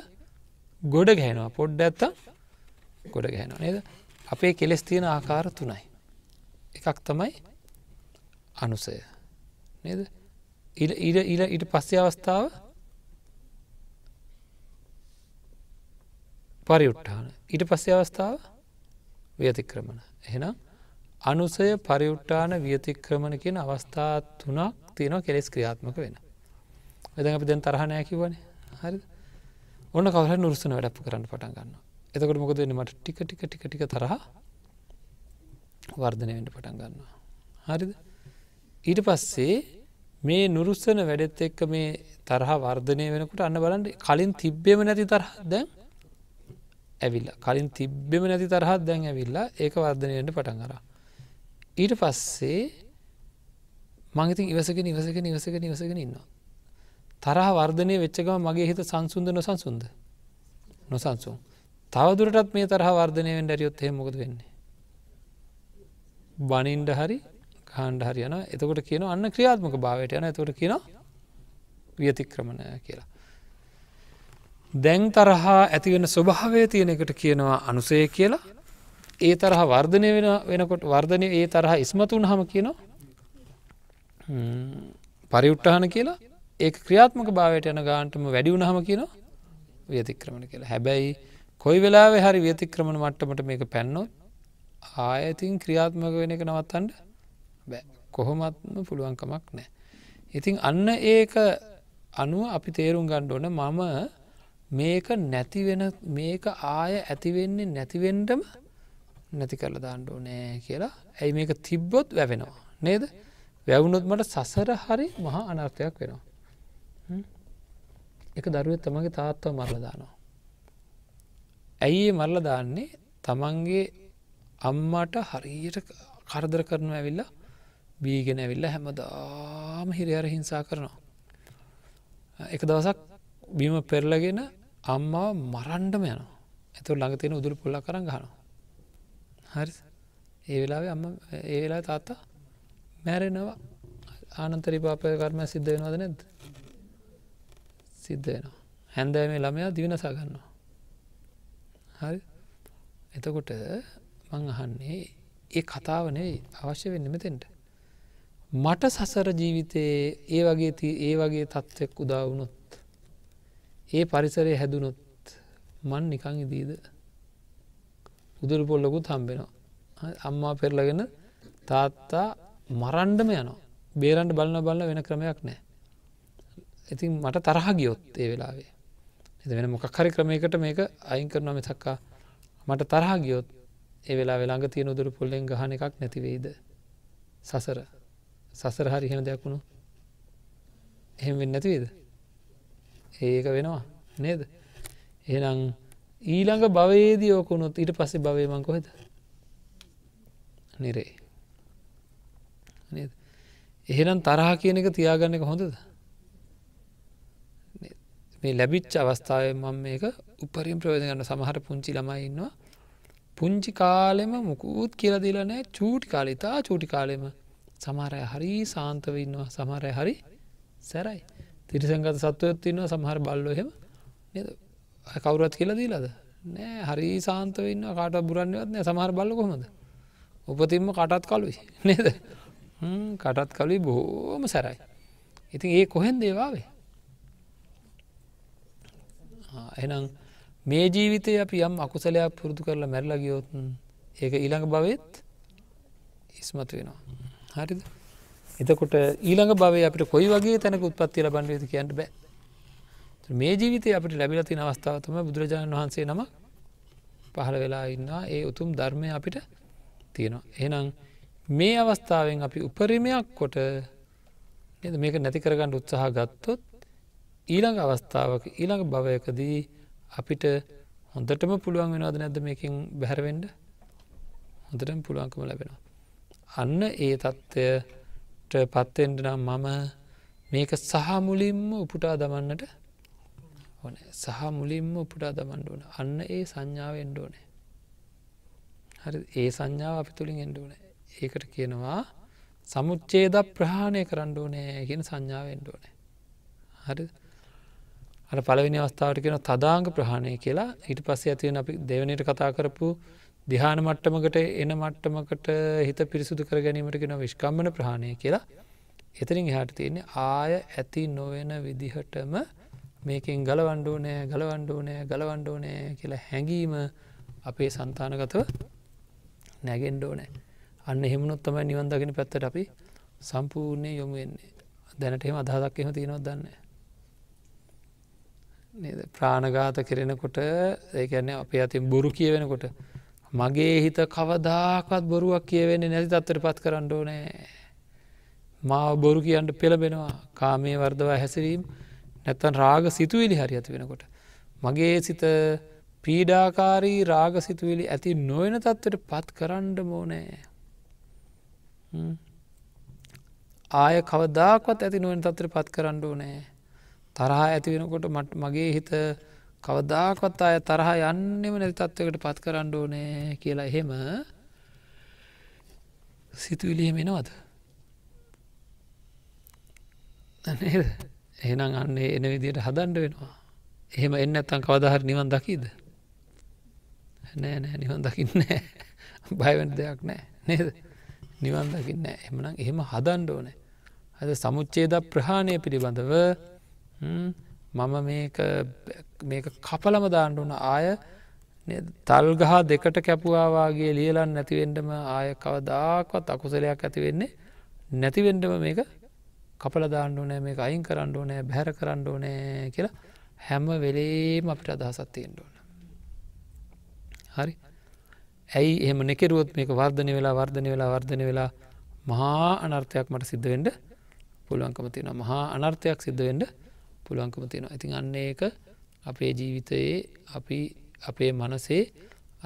ගොඩ ගැනවා පොඩ්ඩ ඇත්ත ගොඩ ගැනවා නේද අපේ කෙලෙස් තියෙන ආකාර තුනයි එකක් තමයි අනුසය නේද ඉඩ ඉඩ ඉල ඉට පස්සේ අවස්ථාව පරිුට්ටාන ඉට පස්සේ අවස්ථාව ව්‍යතික්‍රමණ එහෙනම් අනුසය පරිුට්ටාන ව්‍යතික්‍රමණ කියන අවස්ථා තුනක් තියෙනවා කෙලෙස් ක්‍රියාත්මක වෙන එදැ අපි දැන් තරහණය කිවනේ හරිද ඔන්න කවර නුරුසන වැඩප් කරන්න පටන් ගන්න එතකට මොකද මට ටික ටික ටික ටික තරහ වර්ධනයට පටන් ගන්නවා හරිද ඊට පස්සේ මේ නුරුස්සන වැඩෙත් එක්ක මේ තරහ වර්ධනය වෙනකට අන්න බලන්ට කලින් තිබ්බෙම නැති තරහ දැන් ඇවිල්ල කලින් තිබ්බෙම නැති තරහත් දැන් ඇවිල්ලා ඒක වර්ධනයට පටන් අර ඊට පස්සේ මංගතින් ඉවසගෙන ඉවසගෙන ඉවසගෙන ඉවසගෙන ඉන්නවා තරහ වර්ධනය වෙච්චකම මගේ හිත සංසුන්ද නොසන්සුන්ද නොසන්සුන් තවදුරටත් මේ තරහ වර්ධනයෙන් ඩැරියොත් හෙමොකද වෙන්නේ බනින්ඩ හරි කාණ්ඩ හරි යන එතකොට කියන අන්න ක්‍රියාත්මක භාවයට යන එතකොට කියන වියතික්‍රමණය කියලා දැන් තරහා ඇතිවෙන ස්වභාවය තියෙන එකට කියනවා අනුසය කියලා ඒ තරහ වර්ධනය වෙන වෙනකොට වර්ධනය ඒ තරහ ඉස්මතුන් හම කියනවා පරිඋට්ටහන කියලා ඒ ක්‍රියාත්මක භාවයට යන ගාන්ටම වැඩි වුණහම කියන ව්‍යතික්‍රමණ කියලා හැබැයි කොයි වෙලා හරි ව්‍යතික්‍රමණ මට්ටමට මේක පැන්නොත් ආයතින් ක්‍රියාත්මක වෙන එක නවත්තන්ට බෑ කොහොමත්ම පුළුවන්කමක් නෑ. ඉතින් අන්න ඒක අනුව අපි තේරුම් ගණ්ඩෝන මම මේක නැතිවෙන මේක ආය ඇතිවෙන්නේ නැතිවෙන්ටම නැති කරලා දාණ්ඩෝ නෑ කියලා ඇයි මේක තිබ්බොත් වැවෙනවා නේද වැැවුණොත් මට සසර හරි මහා අනර්ථයක් වෙනවා. එක දරුව තමගේ තාත්ව මරලදානවා. ඇයි මරල දාන්නේ තමන්ගේ අම්මට හරියට කරදර කරනු ඇවිල්ලා බීගෙන ඇවිල්ල හැමදාම හිරිහර හිංසා කරනවා. එක දවසක් බිම පෙරලගෙන අම්මා මරන්ඩම යනවා ඇතු ළඟතින උදුරු පුල්ල කරන්න ගනවා. හරි ඒ වෙලාවේ අම්ම ඒ වෙලා තාත්තා මැරෙනවා ආනන්තරි පාපය කර්ම සිද්ධ වෙනවාද නැද සිද්ධ වෙනවා හැන්දෑ මේ ළමයා දිවිනසා ගන්නවා හරි එතකොට මං අහන්නේ ඒ කතාවනේ අවශ්‍ය වෙන්න මෙතෙන්ට මට සසර ජීවිතයේ ඒ වගේ ඒ වගේ තත්ත්වෙක් උදාවුණොත් ඒ පරිසරය හැදුනොත් මන් නිකං ඉදීද උදුරු පොල්ලකුත් හම්බෙනවා අම්මා පෙරලගෙන තාත්තා මරන්ඩම යනවා බේරන්ඩ බලන්න බලන්න වෙන ක්‍රමයක් නෑ ඉතින් මට තරහ ගියොත් ඒ වෙලාවේ එති වෙන මොකක් හරි ක්‍රමයකට මේක අයින් කරනවා මෙතක්කා මට තරහ ගියොත් ඒ වෙලා වෙළඟ තියෙන උදුරු පුල්ලෙන් ගහන එකක් නැතිවෙයිද සසර සසර හරි හෙන දෙයක් වුණු එහෙම වෙන්න නැතිවේද ඒක වෙනවා නේද එනම් ඊළඟ භවේදී ඕකුණුත් ඊට පස්සේ භවේමං කොහෙද නිරේ එහෙනම් තරහ කියන එක තියාගන්න එක හොඳද මේ ලැබිච්ච අවස්ථාව මම මේක උපරිම් ප්‍රයෝජගන්න සමහර පුංචි ළමයින්නවා පුංචි කාලෙම මුකූත් කියලදිලනෑ චූටි කාලිතා චූටි කාලෙම සමහරය හරි සාන්තව ඉන්නවා සමහරය හරි සැරයි තිරිසංගත සත්වයත් ඉන්නවා සමහර බල්ලොහෙම නද කවුරත් කියලදීලද නෑ හරි සාන්තව ඉන්න කාට බුරන්නවත් නෑ සමහර බල්ල කොමද උපතින්ම කටත් කලුයි නේද කටත් කලුයි බොහෝම සැරයි ඉතින් ඒ කොහෙන් දේවාවේ එනම් මේ ජීවිතය අපි යම් අකුසලයක් පුරුදු කරලා මැරලා ගියෝතුන් ඒක ඊළඟ භවත් ඉස්මතු වෙනවා හරිද එතකොට ඊළඟ භවය අපට කොයි වගේ තැනක උත්පත්ති ලබන්වේද කියන්න බෑ මේ ජීවිතය අපට ලැබිල තින අවස්ථාවතම බුදුරජාණන් වහන්සේ නම පහළ වෙලා ඉන්නා ඒ උතුම් ධර්මය අපිට තියෙනවා එනම් මේ අවස්ථාවෙන් අපි උපරිමයක් කොට මේක නැති කරගන්න උත්සාහ ගත්තොත් ඊළඟ අවස්ථාවක ඊළඟ භවයකදී අපිට හොඳටම පුළුවන් වෙනවාද නැද මේකින් බැහරවෙන්ඩ හොඳටම පුළුවන්කම ලැබෙනවා. අන්න ඒ තත්ත්වයට පත්තෙන්ට නම් මම මේක සහ මුලින්ම උපුටා දමන්නට ඕන සහ මුලින්ම උපුටා දමන්න ඕන අන්න ඒ සංඥාව එන්ඩෝනේ. හරි ඒ සංඥාව අපි තුළින් එන්ඩෝන ඒකට කියනවා සමුච්චේද ප්‍රහාණය කරන්න ඕනෑ ගෙන සංඥාව එන්ඩෝනේ. හරි අර පළවෙනි අවස්ථාවට කියෙන තදාංග ප්‍රහණය කියලා හිට පස්සේ ඇතිවෙන අපි දෙවනයට කතා කරපු දිහාන මට්ටමකට එන මට්ටමකට හිත පිරිසුදු කර ගැනීමට කෙන විශ්කම්මන ප්‍රහණය කියලා එතරින් එහට තියන්නේ ආය ඇති නොවෙන විදිහටම මේකින් ගලවන්ඩුවනෑ ගලවන්ඩුවනෑ ගලවන්ඩුවනෑ කියලා හැඟීම අපේ සන්තානගතව නැගෙන්ඩෝනෑ අන්න හෙමුණොත් තමයි නිවන්දගෙන පැත්තට අපි සම්පූර්ණය යොමු වෙන්නේ දැනට එම අදහදක් එහම තියෙනොත් දන්නේ ප්‍රාණගාත කරෙනකොට ඒකැන්නේ අපේ අතින් බොරු කියවෙනකොට මගේ හිත කවදාකත් බොරුවක් කියවෙන්නේ නැති තත්තර පත් කරන්න ඕනෑ මාව බොරු කියන්ට පෙළබෙනවා කාමය වර්දවා හැසිරීම් නැත්තන් රාග සිතුවිලි හරි ඇති වෙනකොට මගේ සිත පීඩාකාරී රාග සිතුවිලි ඇති නොයන තත්වට පත් කරන්න මෝනෑ ආය කවදාකත් ඇති නොවෙන තත්‍ර පත් කරන්න ඕනෑ තරහා ඇති වෙනකොට මට මගේ හිත කවදාකොත් අය තරහ යන්නෙම නැති තත්ත්වකට පත් කරන්න ඕනේ කියලා එහෙම සිතුවිලියම එනවද එහෙනම් අන්නේ එන විදියට හදන්ඩ වෙනවා එහෙම එන්න ඇත්තන් කවදහර නිවන් දකිද නෑ නෑ නිවන් දකින්න බයවට දෙයක් නෑ නේද නිවන් දකින්න එමනම් එහෙම හදන්ඩ ඕනේ ඇද සමුච්චේද ප්‍රහාණය පිළිබඳව මම මේක කපලම දාණ්ඩුන ආය තල්ගහා දෙකට කැපුවාවාගේ ලියලන් නැතිවෙන්ඩම ආය කවදාකවත් අකුසලයක් ඇතිවෙන්නේ නැතිවෙන්ඩම මේක කපල දාණ්ඩු නෑ මේ අයින් කරණ්ඩු නෑ බැර කරණ්ඩු නෑ කියලා හැම වෙලේම අපිට අදහසත්තියෙන්ඩුවන. හරි ඇයි එහම නෙකරුවොත් මේක වර්ධනය වෙලා වර්ධනය වෙලා වර්ධනය වෙලා මහා අනර්ථයක් මට සිද්ධවෙන්ඩ පුළුවන්කමතින මහා අනර්ථයක් සිද්ධවෙන්ඩ පුළුවන්කම තියෙනවා ඇතින් අන්න ඒක අපේ ජීවිතයේ අපි අපේ මනසේ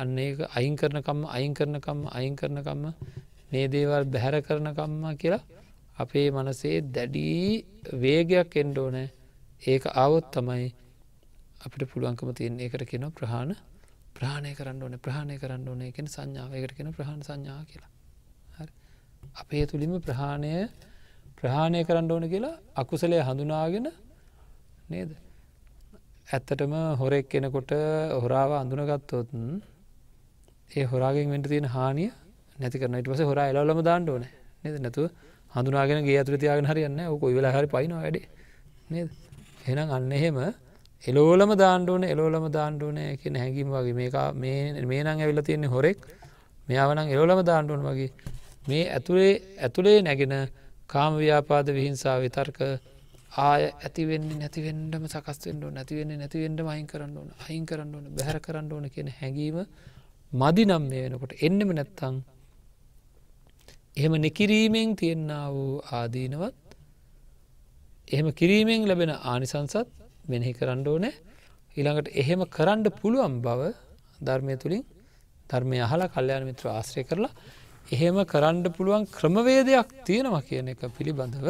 අන්න ඒක අයින් කරනකම්ම අයින් කරනකම්ම අයින් කරනකම්ම මේ දේවල් බැහැර කරනකම්ම කියලා අපේ මනසේ දැඩී වේගයක් එන්ඩෝන ඒක අවොත් තමයි අපිට පුළුවන්කම තියන්නේ එකට කෙන ප්‍රහාණ ප්‍රාණය කරන්න ඕන ප්‍රහණය කරන්න ඕන එකෙන සංඥාවයකට කෙන ප්‍රහණ සංඥා කියලා අපේ තුළිම ප්‍රහාණය ප්‍රහාණය කරන්න ඕන කියලා අකුසලය හඳුනාගෙන නේද ඇත්තටම හොරෙක් කෙනකොට හොරාව අඳුනගත්තොත් ඒ හොරාගෙන් වෙන්ට තියෙන හානිය නැති කරන ඉට පස හොරා එලවලම දාන්න ඕන නද නැතුව හඳුනාගෙන ගේ අතුර තියාගෙන හරියන්න ඕක වෙලා හරි පයිනවා වැඩේ නේද එහෙනම් අන්න එහෙම එලෝලම දාණ්ඩුවන එලෝලම දාණ්ඩුවනය කියෙන හැඟීම වගේ මේ නං ඇවිල තියන්නේ හොරෙක් මෙයාාවනං එලෝලම දාණ්ඩුවන් වගේ මේ ඇතුළේ ඇතුළේ නැගෙන කාම ව්‍යාපාද විහිංසා විතර්ක ආය ඇතිවෙන්නේ නැතිවෙන්ඩම සකස්වෙන්ඩ නැතිවෙන්නේ නැතිවෙන්ඩ මහින් කරන්න ඕන අහින් කරන්න ඕන බැහර කරන්න ඕන කියන හැඟීම මදි නම් මේ වෙනකොට එන්නම නැත්තං එහෙම නිකිරීමෙන් තියෙන්න වූ ආදීනවත් එහෙම කිරීමෙන් ලැබෙන ආනිසංසත් මෙනෙහි කරන්න ඕනෑ ඊළඟට එහෙම කරන්න පුළුවන් බව ධර්මය තුළින් ධර්මය අහලා කල්්‍යයාන මිත්‍ර ආශ්‍රය කරලා එහෙම කරන්න පුළුවන් ක්‍රමවේදයක් තියෙනවා කියන එක පිළිබඳව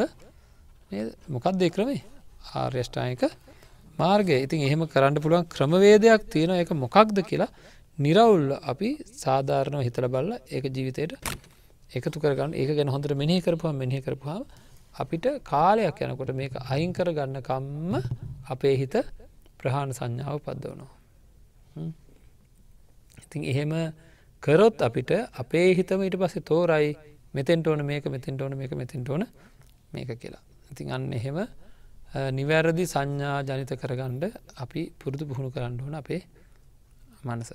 නේද මොකක්ද ඒ ක්‍රමේ ආර්යෂ්ඨායක මාර්ගය ඉතින් එහෙම කරන්න පුළුවන් ක්‍රමවේදයක් තියෙන එක මොකක්ද කියලා නිරවුල් අපි සාධාරණව හිතල බල්ල ඒක ජීවිතයට එකතු කරගන්න ඒක ගැන හොඳට මෙනෙහි කරපුහම් මෙනෙහි කරපුහම් අපිට කාලයක් යනකොට මේක අයින් කර ගන්නකම්ම අපේ හිත ප්‍රහාණ සංඥාව පද්දවනවා ඉතින් එහෙම කරොත් අපිට අපේ හිතම ඊට පස්සේ තෝරයි මෙතෙන්ට ඕන මේක මෙතෙන්ට ඕන මේක මෙතෙන්ට ඕන මේක කියලා ඉතින් අන්න එහෙම නිවැරදි සංඥා ජනිත කරගණ්ඩ අපි පුරුදු පුහුණු කරන්න ඕන අපේ මනස.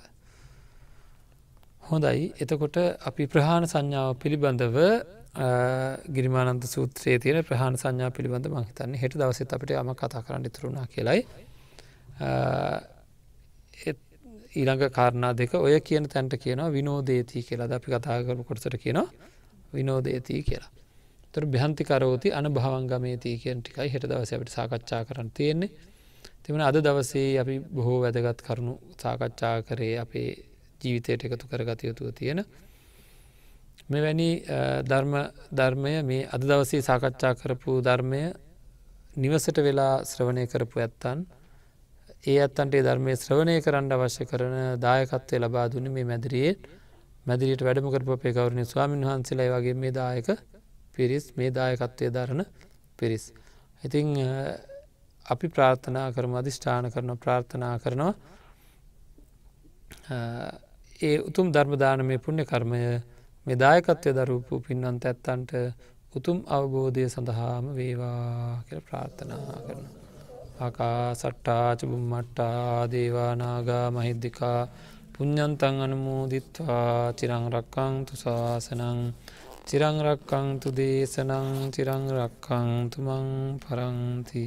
හොඳයි එතකොට අපි ප්‍රහාණ සංඥාව පිළිබඳව ගිරිමානන්ත සූත්‍රයේ තියෙන ප්‍රහාණ සංඥා පිළිබඳ මහිතන්නේ හෙට දවසත් අපට ම කතා කරන්න ඉතුරුණා කියලයි ඊළඟ කාරණා දෙක ඔය කියන තැන්ට කියනවා විනෝදේතිී කියලා අපි කතා කරපු කොටසට කියනවා විනෝදේතිී කියලා තොර බ්‍යහන්තිකරෝති අනභාවංගමේතිය කියෙන් ටිකයි හෙට දවස අපට සාකච්ඡා කරන්න තියෙන්නේ තිබන අද දවසේ අපි බොහෝ වැදගත් කරුණු සාකච්ඡා කරේ අපේ ජීවිතයට එකතු කරගතයුතුව තියෙන මෙවැනි ධර්ම ධර්මය මේ අද දවසේ සාකච්ඡා කරපු ධර්මය නිවසට වෙලා ශ්‍රවණය කරපු ඇත්තන් ඒ අත්තන්ටේ ධර්මය ශ්‍රවණය කරන්න අවශ්‍ය කරන දායකත්වය ලබා දුන මේ මැදිරියේ මැදිරියට වැඩම කරපු පේ ගෞරණ ස්වාමන් වහන්සේලා වගේ මේ දායක පිරිස් මේ දායකත්වය දරන පිරිස්. ඉතිං අපි ප්‍රාර්ථනා කරම අධිෂ්ඨාන කරන ප්‍රාර්ථනා කරනවා ඒ උතුම් ධර්මදානමය පුුණ්‍ය කර්මය මේ දායකත්වය දරූපු පින්වන්ත ඇත්තන්ට උතුම් අවබෝධය සඳහාම වේවා කර ප්‍රාර්ථනා කරන. ආකා සට්ටාචබුම්මට්ටා දේවානාගා මහිද්දිකා පුඤ්ඥන්තන් අනමූදිත්වා චිරංරක්කං තුසාසනං චිරං රක්කන්තු දේශනං චිරං රක්කන්තු මං පරන්ති